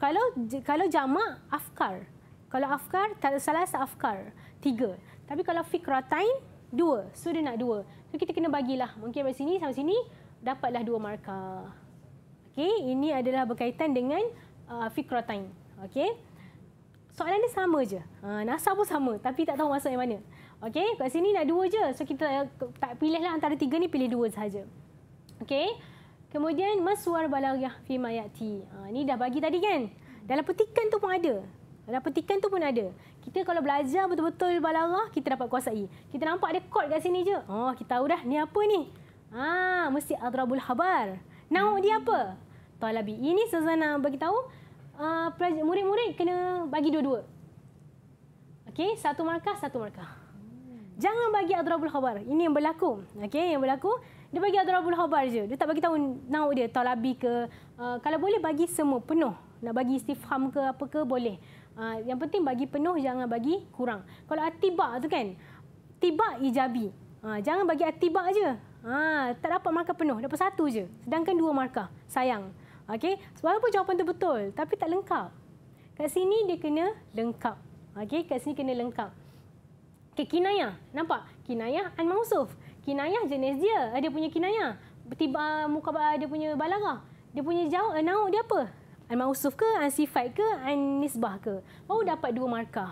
Kalau kalau jama afkar. Kalau afkar, salah afkar. Tiga. Tapi kalau fikratain, dua. So, dia nak dua. So, kita kena bagilah. Mungkin dari sini sampai sini, dapatlah dua markah. Okay, ini adalah berkaitan dengan uh, fikratain. Okay, Soalan ni sama je. Ha, nasab pun sama tapi tak tahu masuk yang mana. Okay, kat sini nak dua je. So kita uh, tak pilihlah antara tiga ni pilih dua sahaja. Okay, Kemudian maswar balaghah fi mayati. Ini uh, dah bagi tadi kan? Dalam petikan tu pun ada. Dan petikan tu pun ada. Kita kalau belajar betul-betul balarah, kita dapat kuasai. Kita nampak ada kod kat sini je. Oh, kita tahu dah ni apa ni. Ah, mesti adrabul khabar. Nau dia apa? Talabi ini sezana bagi tahu uh, murid-murid kena bagi dua-dua. Okey, satu markah, satu markah. Jangan bagi adrabul khabar. Ini yang berlaku. Okey, yang berlaku dia bagi adrabul khabar je. Dia tak bagi tahu nau dia talabi ke uh, kalau boleh bagi semua penuh. Nak bagi istifham ke apa ke boleh. Ha, yang penting bagi penuh jangan bagi kurang. Kalau atibak tu kan, tibak ijabi. Ha, jangan bagi atibak aje. Ha, tak dapat markah penuh, dapat satu je. Sedangkan dua markah, sayang. okay? Okey, walaupun jawapan tu betul tapi tak lengkap. Kat sini dia kena lengkap. okay? kat sini kena lengkap. Okay, kinayah. Nampak? Kinayah an mausuf. Kinayah jenis dia. Eh, dia punya kinayah. Tiba muka dia punya balarah. Dia punya jawab, eh, nauk dia apa? an mausuf ke an sifat ke an nisbah ke baru dapat dua markah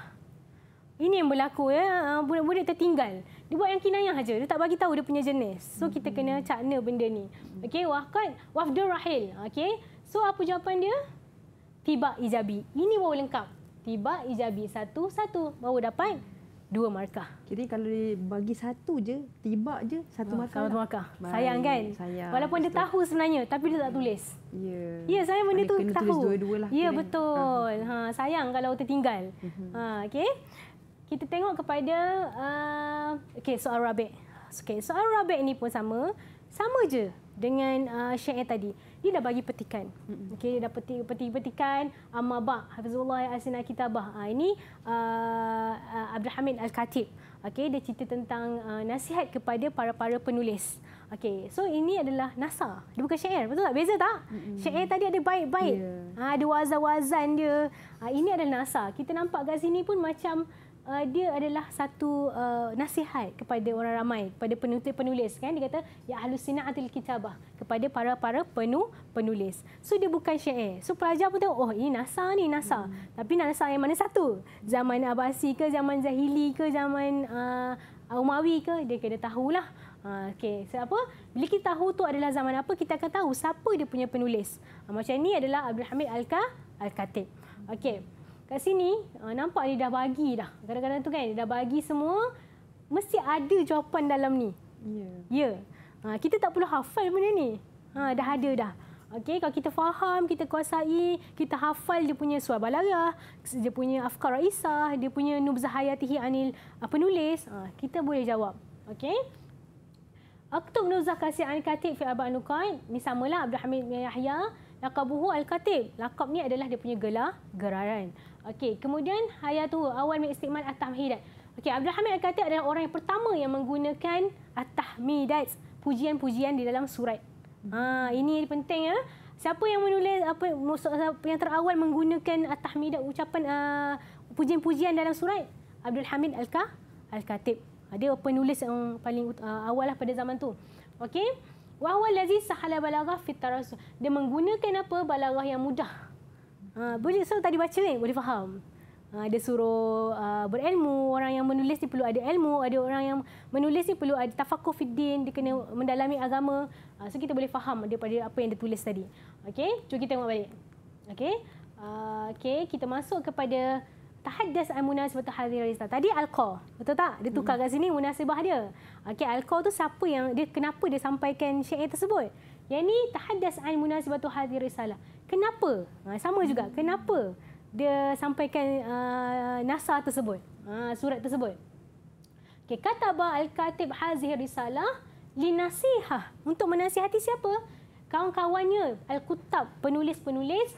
ini yang berlaku ya ah, budak-budak tertinggal dia buat yang kinayah aja dia tak bagi tahu dia punya jenis so kita kena hmm. cakna benda ni okey waqat wafd rahil okey so apa jawapan dia tiba ijabi ini baru lengkap tiba ijabi satu satu baru dapat dua markah. Jadi kalau dia bagi satu je, tiba je satu ah, markah. Satu lah. markah. Sayang kan? Sayang. Walaupun dia tahu sebenarnya tapi dia tak tulis. Ya. Ya, saya benda Ada tu tahu. Tulis dua lah. Ya, betul. Ha. ha, sayang kalau tertinggal. Mhm. Ha, okey. Kita tengok kepada uh, okey soal rabik. Okey, soal rabik ni pun sama. Sama je dengan uh, syair tadi. Dia dah bagi petikan. Mm-hmm. Okey, dia dah petik, petik petikan amma ba hafizullah asina kitabah. Ah, uh, ini uh, Abdul Hamid Al-Katib. Okey, dia cerita tentang uh, nasihat kepada para-para penulis. Okey, so ini adalah nasa. Dia bukan syair, betul tak? Beza tak? Mm-hmm. Syair tadi ada baik-baik. Yeah. Ya. Uh, ada wazan-wazan dia. Uh, ini adalah nasa. Kita nampak kat sini pun macam uh, dia adalah satu uh, nasihat kepada orang ramai, kepada penulis-penulis kan. Dia kata ya halusinatil kitabah kepada para-para penu penulis. So dia bukan syair. So pelajar pun tahu oh ini nasa ni nasa. Hmm. Tapi nasa yang mana satu? Zaman Abbasi ke zaman Zahili ke zaman uh, Umawi ke dia kena tahulah. Ha, ah, okay. so, apa? Bila kita tahu tu adalah zaman apa, kita akan tahu siapa dia punya penulis. Ha, macam ni adalah Abdul Hamid Al-Katib. Okay kat sini ah, nampak dia dah bagi dah. Kadang-kadang tu kan dia dah bagi semua mesti ada jawapan dalam ni. Ya. Yeah. Ya. Yeah. Uh, kita tak perlu hafal benda ni. Ha dah ada dah. Okey kalau kita faham, kita kuasai, kita hafal dia punya surah balaghah, dia punya afkar raisah, dia punya nubzah hayatihi anil ah, penulis, uh, kita boleh jawab. Okey. Aktub nubzah kasih katib fi abad nukaid. samalah Abdul Hamid bin Yahya. Lakabuhu Al-Katib. Lakab ni adalah dia punya gelar geraran. Okey, kemudian Hayatu Awal Mi'istikman At-Tahmidat. Okey, Abdul Hamid Al-Katib adalah orang yang pertama yang menggunakan At-Tahmidat. Pujian-pujian di dalam surat. Ha, ini penting ya. Siapa yang menulis apa yang terawal menggunakan At-Tahmidat ucapan uh, pujian-pujian dalam surat? Abdul Hamid Al-Katib. Ah, dia penulis yang paling uh, awal lah pada zaman tu. Okey. Wahwal lazi sahala balaghah fit tarasul. Dia menggunakan apa? Balaghah yang mudah. Ha, boleh so tadi baca ni boleh faham. Ha, dia suruh uh, berilmu, orang yang menulis ni perlu ada ilmu, ada orang yang menulis ni perlu ada tafakuh fiddin, dia kena mendalami agama. Ha, so kita boleh faham daripada apa yang dia tulis tadi. Okey, cuba kita tengok balik. Okey. Uh, ha, okay, kita masuk kepada tahaddas an munasibatu hadhihi risalah. Tadi alqa, betul tak? Dia tukar kat hmm. sini munasibah dia. Okey, alqa tu siapa yang dia kenapa dia sampaikan syair tersebut? Yang ni tahaddas an munasibatu hadhihi risalah. Kenapa? Ha, sama juga. Hmm. Kenapa dia sampaikan uh, nasa tersebut? Ha, surat tersebut. Okey, kata ba al-katib hadhihi risalah linasihah. Untuk menasihati siapa? Kawan-kawannya al-kutab, penulis-penulis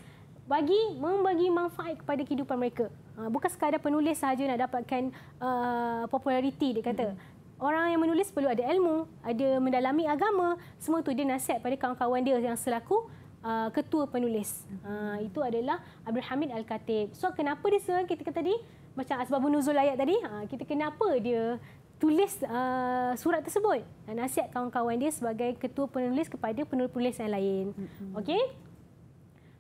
bagi memberi manfaat kepada kehidupan mereka. Ha, bukan sekadar penulis sahaja nak dapatkan uh, populariti dia kata. Mm-hmm. Orang yang menulis perlu ada ilmu, ada mendalami agama, semua tu dia nasihat pada kawan-kawan dia yang selaku uh, ketua penulis. Uh, itu adalah Abdul Hamid Al-Katib. So kenapa dia sebenarnya kita kata tadi macam asbab nuzul ayat tadi, uh, kita kenapa dia tulis uh, surat tersebut? Nasihat kawan-kawan dia sebagai ketua penulis kepada penulis-penulis yang lain. Okey?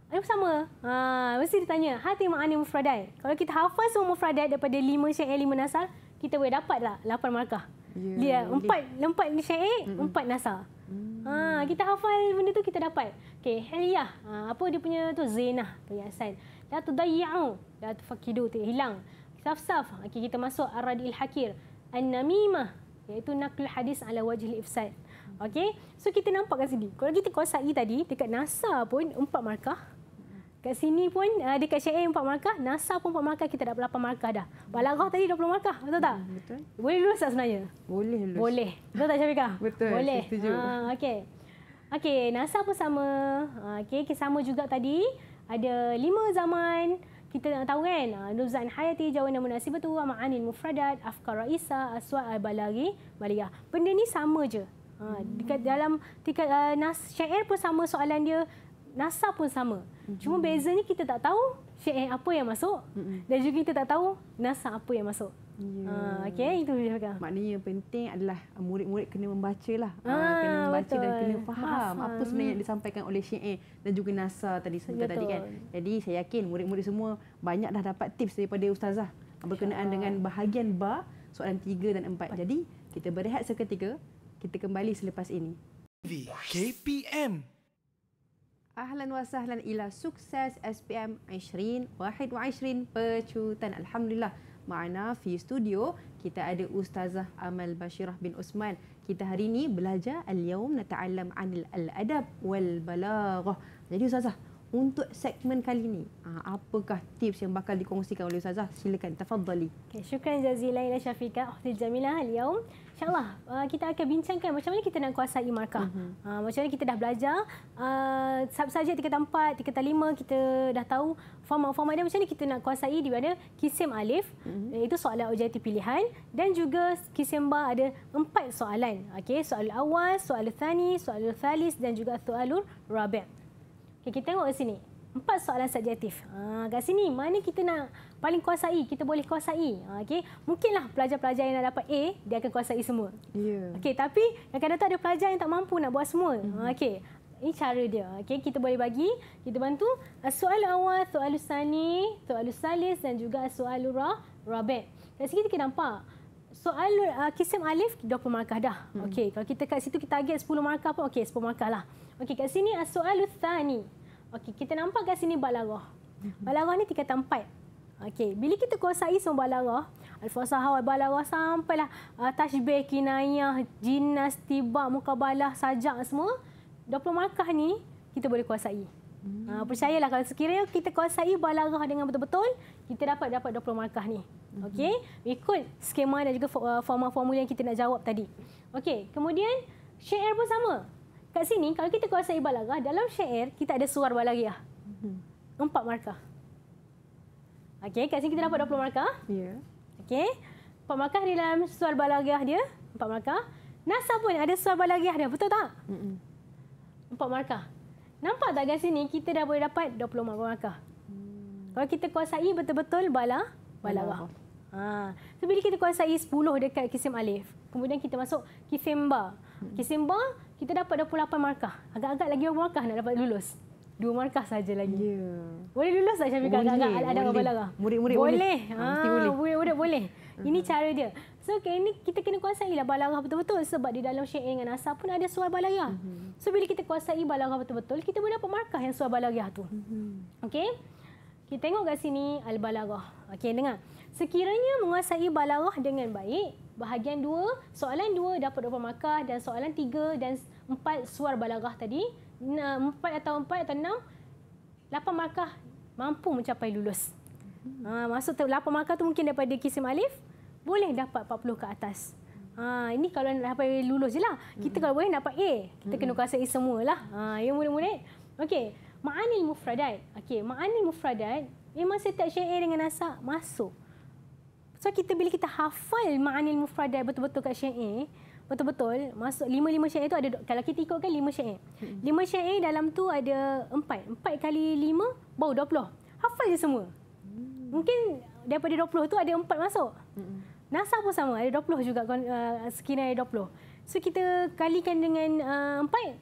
Ayam sama. Ha, mesti ditanya. Hati makna mufradat. Kalau kita hafal semua mufradat daripada lima syair elemen nasar, kita boleh dapat lah lapan markah. Yeah. Dia ya, ya. empat, empat syair, mm-hmm. empat nasar. Mm. Ha, kita hafal benda tu, kita dapat. Okay, Heliyah. Ha, apa dia punya tu? Zainah, perhiasan. Datu Dayya'u. tu Fakidu, tu hilang. Saf-saf. Okay, kita masuk aradil Hakir. An-Namimah. Iaitu Naklul Hadis ala Wajil Ifsad. Mm. Okay. So, kita nampak kat sini. Kalau kita kuasai tadi, dekat NASA pun empat markah. Kat sini pun uh, dekat Syekh A markah, NASA pun 4 markah, kita dah 8 markah dah. Balaghah tadi 20 markah, betul tak? Hmm, betul. Boleh lulus tak sebenarnya? Boleh lulus. Boleh. Betul tak Syafiqah? Betul. Boleh. Setuju. Ha, okey. Okey, NASA pun sama. Ha, okey, okay, sama juga tadi. Ada lima zaman kita nak tahu kan nuzan hayati jawan dan munasibatu wa ma'anil mufradat afkar raisa aswa al balaghi baligh benda ni sama je ha, dekat dalam tiket uh, nas syair pun sama soalan dia NASA pun sama. Mm-hmm. Cuma bezanya kita tak tahu syair apa yang masuk mm-hmm. dan juga kita tak tahu NASA apa yang masuk. Yeah. Ya. okay, itu dia cakap. Maknanya yang penting adalah murid-murid kena membaca lah. Ah, ah, kena membaca betul. dan kena faham, faham apa sebenarnya yang disampaikan oleh syair dan juga nasa tadi sebentar tadi kan. Jadi saya yakin murid-murid semua banyak dah dapat tips daripada Ustazah berkenaan InsyaAllah. dengan bahagian Ba, soalan tiga dan empat. Jadi kita berehat seketika, kita kembali selepas ini. KPM. اهلا وسهلا الى سكسس اس بي ام 2021 بچوتان الحمد لله معنا في استوديو kita ada ustazah Amal Bashirah bin Usman kita hari ini belajar al-yawm nata'allam anil al-adab wal-balaghah jadi ustazah untuk segmen kali ini, ah, apakah tips yang bakal dikongsikan oleh Ustazah? Silakan, tafadzali. Okay, syukran jazilah ila syafiqah, ahli jamilah, al-yawm. InsyaAllah uh, kita akan bincangkan macam mana kita nak kuasai markah. Uh-huh. Uh, macam mana kita dah belajar. Uh, subjek tingkatan 4, tingkatan 5 kita dah tahu format-format dia macam mana kita nak kuasai di mana kisim alif uh-huh. Mhm. iaitu soalan objektif pilihan dan juga kisim ba ada empat soalan. Okay, soal awal, soal tani soal thalis dan juga soal rabat. Okay, kita tengok ke sini. Empat soalan subjektif. Ha, kat sini, mana kita nak paling kuasai, kita boleh kuasai. Ha, okay. Mungkinlah pelajar-pelajar yang nak dapat A, dia akan kuasai semua. Yeah. Okay, tapi kadang-kadang ada pelajar yang tak mampu nak buat semua. Mm-hmm. Ha, okay. Ini cara dia. Okay, kita boleh bagi, kita bantu. Ah, soal awal, soal usani, soal salis dan juga soal rah, rabat. Kat sini kita kena nampak. Soal uh, ah, kisim alif, 20 markah dah. Mhm. Okay, kalau kita kat situ, kita target 10 markah pun, okay, 10 markah lah. Okay, kat sini ah, soal usani. Okey, kita nampak kat sini balarah. Balarah ni tingkatan empat. Okey, bila kita kuasai semua balarah, Al-Fasa Hawa Balarah sampailah uh, Tashbih, Kinayah, Jinas, Tiba, Mukabalah, Sajak semua, 20 markah ni kita boleh kuasai. Hmm. Uh, percayalah kalau sekiranya kita kuasai balarah dengan betul-betul, kita dapat dapat 20 markah ni. Hmm. Okey, ikut skema dan juga uh, forma formula yang kita nak jawab tadi. Okey, kemudian syair pun sama kat sini kalau kita kuasai balaghah dalam syair kita ada suar balaga, hmm. Empat markah. Okey, kat sini kita dapat 20 markah. Ya. Yeah. Okey. Empat markah di dalam suar balaga dia, empat markah. Nasa pun ada suar balaga dia, betul tak? Hmm, hmm. Empat markah. Nampak tak kat sini kita dah boleh dapat 20 markah. Hmm. Kalau kita kuasai betul-betul bala balaghah. Ha. So, bila kita kuasai 10 dekat kisim alif, kemudian kita masuk kisim ba. Okey, SIMBA kita dapat 28 markah. Agak-agak lagi berapa markah nak dapat lulus? Dua markah saja lagi. Yeah. Boleh lulus tak Syafiq? Agak-agak ada boleh. ada berapa lara? Murid-murid boleh. Boleh. Ha, boleh. Murid-murid boleh. <laughs> Ini cara dia. So, okay, ini kita kena kuasai lah balarah betul-betul. Sebab di dalam syair dengan asal pun ada suai balarah. Mm-hmm. So, bila kita kuasai balarah betul-betul, kita boleh dapat markah yang suai balarah tu. Mm-hmm. Okay? Kita tengok kat sini al-balarah. Okay, dengar. Sekiranya menguasai balarah dengan baik, bahagian dua soalan dua dapat dua markah dan soalan tiga dan empat suar balagah tadi empat atau empat atau enam lapan markah mampu mencapai lulus. Ha mhm. ah, maksud lapan markah tu mungkin daripada kisim alif boleh dapat 40 ke atas. Ha, ini kalau nak dapat lulus je lah. Kita mhm. kalau boleh dapat A. Kita kena mhm. kuasai semua lah. Ha, ya murid-murid. Okey. Ma'anil mufradat. Okey. Ma'anil mufradat. Memang setiap syair dengan nasak masuk. So kita bila kita hafal ma'anil mufradat betul-betul kat syair, betul-betul masuk lima-lima syair tu ada kalau kita ikutkan lima syair. Hmm. Lima syair dalam tu ada empat. Empat kali lima, bau dua puluh. Hafal je semua. Hmm. Mungkin daripada dua puluh tu ada empat masuk. Hmm. Nasa pun sama, ada dua juga, uh, sekiranya ada dua So kita kalikan dengan uh, empat, uh,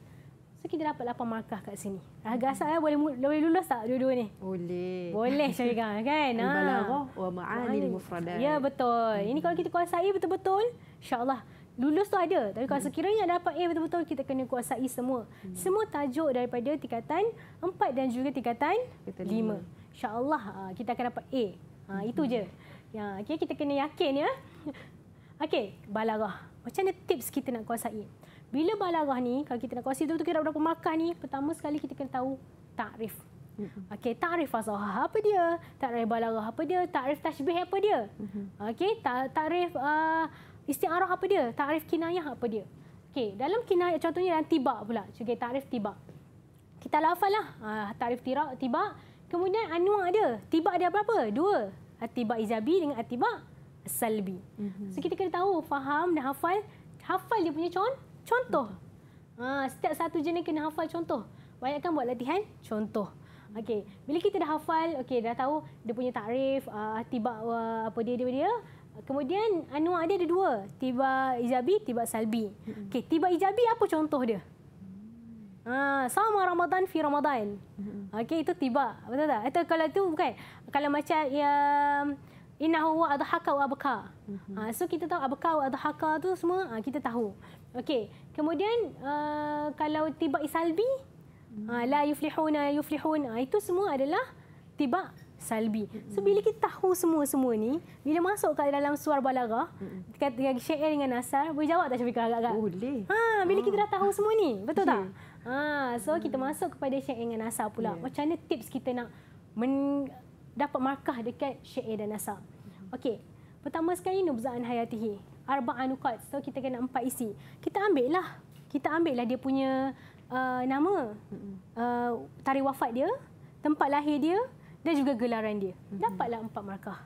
So kita dapat 8 markah kat sini. Agak-agak ah, lah hmm. boleh boleh lulus tak dua-dua ni? Boleh. Boleh Syarikah kan? <laughs> Al-Balaghah ah. wa Ma'ani Al-Mufradat. Ya betul. Hmm. Ini kalau kita kuasai betul-betul insya Allah lulus tu ada. Tapi kalau hmm. sekiranya dapat A eh, betul-betul kita kena kuasai semua. Hmm. Semua tajuk daripada tingkatan 4 dan juga tingkatan 5. Allah ah, kita akan dapat A. Ha, itu hmm. je. Ya, okay, kita kena yakin ya. Okey, balaghah. Macam mana tips kita nak kuasai? Bila balarah ni, kalau kita nak kuasa tu kira berapa makan ni, pertama sekali kita kena tahu takrif. Mm-hmm. Okey, takrif fasahah apa dia? Takrif balarah apa dia? Takrif tashbih apa dia? Mm-hmm. Okey, takrif uh, istiarah apa dia? Takrif kinayah apa dia? Okey, dalam kinayah contohnya dalam tiba, pula. Okey, takrif tiba. Kita lafal lah. Uh, takrif tirak, tibak. Kemudian anwa dia. Tiba dia berapa? Dua. Atibak ijabi dengan atibak salbi. Mm-hmm. So kita kena tahu, faham dan hafal. Hafal dia punya contoh contoh. Ha, setiap satu jenis kena hafal contoh. Banyakkan buat latihan contoh. Okey, bila kita dah hafal, okey dah tahu dia punya takrif, uh, tiba uh, apa dia dia dia. Kemudian anuak dia ada dua, tiba ijabi, tiba salbi. Hmm. Okey, tiba ijabi apa contoh dia? Ha, sama Ramadan fi Ramadan. Hmm. Okey, itu tiba. Betul tak? Atau kalau tu bukan kalau macam yang Inna huwa adhaka wa abka. Mm-hmm. Uh, so kita tahu abka wa adhaka tu semua uh, kita tahu. Okey. Kemudian uh, kalau tiba salbi, mm-hmm. uh, la yuflihuna yuflihun uh, itu semua adalah tiba salbi. Mm-hmm. So bila kita tahu semua-semua ni, bila masuk ke dalam suar balaga dekat mhm. mm-hmm. syair dengan nasar, boleh jawab tak Syafiqah agak-agak? Boleh. Ha, bila oh. kita dah tahu semua ni, betul yeah. tak? Ha, so mm-hmm. kita mhm. masuk kepada syair dengan nasar pula. Yeah. Macam mana tips kita nak men, dapat markah dekat syair dan nasab. Okey. Pertama sekali nubzaan hayatihi. Arba'an nukat. So kita kena empat isi. Kita ambil lah. Kita ambil lah dia punya uh, nama. Uh, tarikh wafat dia. Tempat lahir dia. Dan juga gelaran dia. Dapatlah empat markah.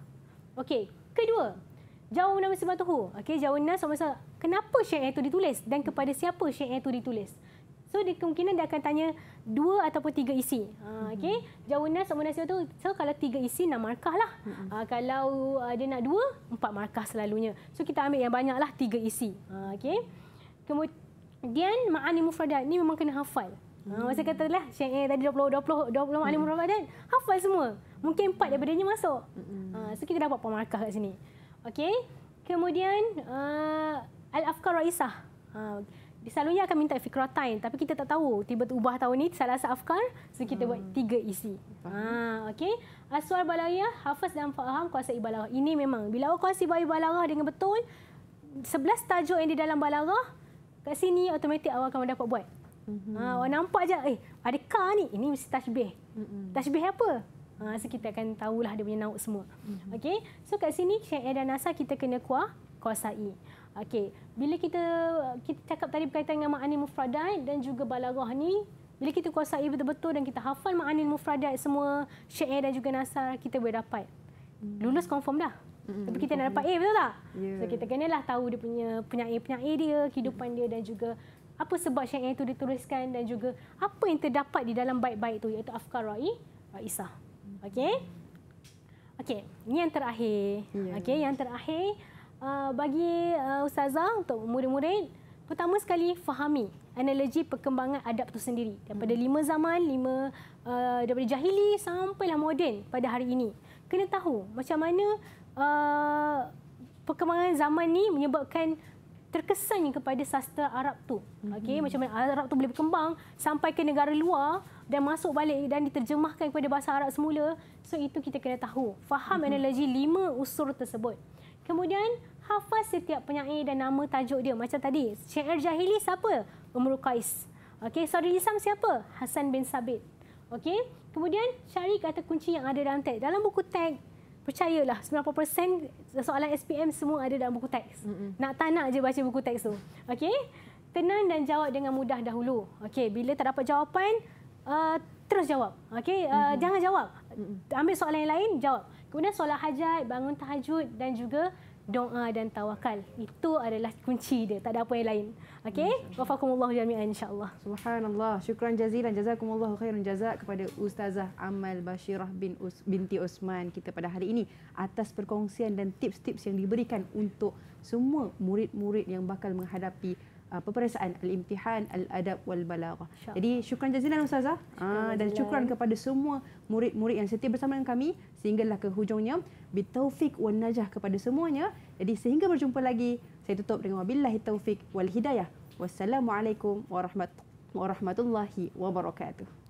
Okey. Kedua. Jauh nama sebab tuhu. Okey. Jauh nama sebab Kenapa syair itu ditulis? Dan kepada siapa syair itu ditulis? So dia kemungkinan dia akan tanya dua ataupun tiga isi. Ha, ah, okay. Jawab nas sama nasihat tu. So kalau tiga isi enam markah lah. Ha, kalau uh, dia nak dua, empat markah selalunya. So kita ambil yang banyak lah tiga isi. Ha, okay. Kemudian ma'ani mufradat. Ni memang kena hafal. Ha, masa kata lah syair tadi 20, 20, 20 ma'ani mm. mufradat. Hafal semua. Mungkin empat mm. daripadanya masuk. Ha, so kita dapat empat markah kat sini. Okay. Kemudian uh, al-afkar ra'isah. Ha, selalunya akan minta fikrah tapi kita tak tahu tiba tiba ubah tahun ni salah satu afkar so kita hmm. buat tiga isi ha okey aswar balaghah hafaz dan faham kuasa ibalaghah ini memang bila awak kuasa ibalaghah dengan betul 11 tajuk yang di dalam balaghah kat sini automatik awak akan dapat buat hmm. Ha, awak nampak je, eh, ada ka ni. Ini mesti tashbih. Hmm. Tashbih apa? Ha, so, kita akan tahulah dia punya nauk semua. Hmm. Okay? So, kat sini, Syekh Edan Nasa kita kena kuah kuasai. Okey, bila kita kita cakap tadi berkaitan dengan makna mufradat dan juga balaghah ni, bila kita kuasai betul-betul dan kita hafal makna mufradat semua syair dan juga nasar, kita boleh dapat lulus confirm dah. Tapi kita nak dapat A betul tak? Yeah. So kita lah tahu dia punya penyair-penyair dia, kehidupan dia dan juga apa sebab syair itu dituliskan dan juga apa yang terdapat di dalam baik-baik tu iaitu afkar ra'i ra'isah. Okey. Okey, ini yang terakhir. Yeah. Okey, yang terakhir Ah, bagi uh, ustazah untuk murid-murid pertama sekali fahami analogi perkembangan adab itu sendiri daripada hmm. lima zaman lima uh, daripada jahili sampailah moden pada hari ini kena tahu macam mana uh, perkembangan zaman ni menyebabkan terkesannya kepada sastra Arab tu. Hmm. Okey, macam mana Arab tu boleh berkembang sampai ke negara luar dan masuk balik dan diterjemahkan kepada bahasa Arab semula. So itu kita kena tahu, faham hmm analogi lima usur tersebut. Kemudian hafaz setiap penyair dan nama tajuk dia. Macam tadi, Syair Jahili siapa? Umar Qais. Okey, Sari Isam siapa? Hasan bin Sabit. Okey. Kemudian cari kata kunci yang ada dalam teks. Dalam buku teks percayalah 90% soalan SPM semua ada dalam buku teks. Mm -mm. Nak tak nak je baca buku teks tu. Okey. Tenang dan jawab dengan mudah dahulu. Okey, bila tak dapat jawapan, uh, terus jawab. Okey, uh, mm -hmm. jangan jawab. Mm -mm. Ambil soalan yang lain, jawab. Mm Kemudian solat hajat, bangun tahajud dan juga doa dan tawakal. Itu adalah kunci dia. Tak ada apa yang lain. Okey? Hmm. Wafakumullah jami'an insya-Allah. Subhanallah. Syukran jazilan jazakumullah khairan jazak kepada Ustazah Amal Bashirah bin Us binti Osman kita pada hari ini atas perkongsian dan tips-tips yang diberikan untuk semua murid-murid yang bakal menghadapi uh, peperiksaan al-imtihan al-adab wal balagha. Jadi syukran jazilan ustazah ah, syukran dan syukran kepada semua murid-murid yang setia bersama dengan kami sehinggalah ke hujungnya bi taufik wan najah kepada semuanya. Jadi sehingga berjumpa lagi saya tutup dengan wabillahi taufik wal hidayah. Wassalamualaikum warahmatullahi wabarakatuh.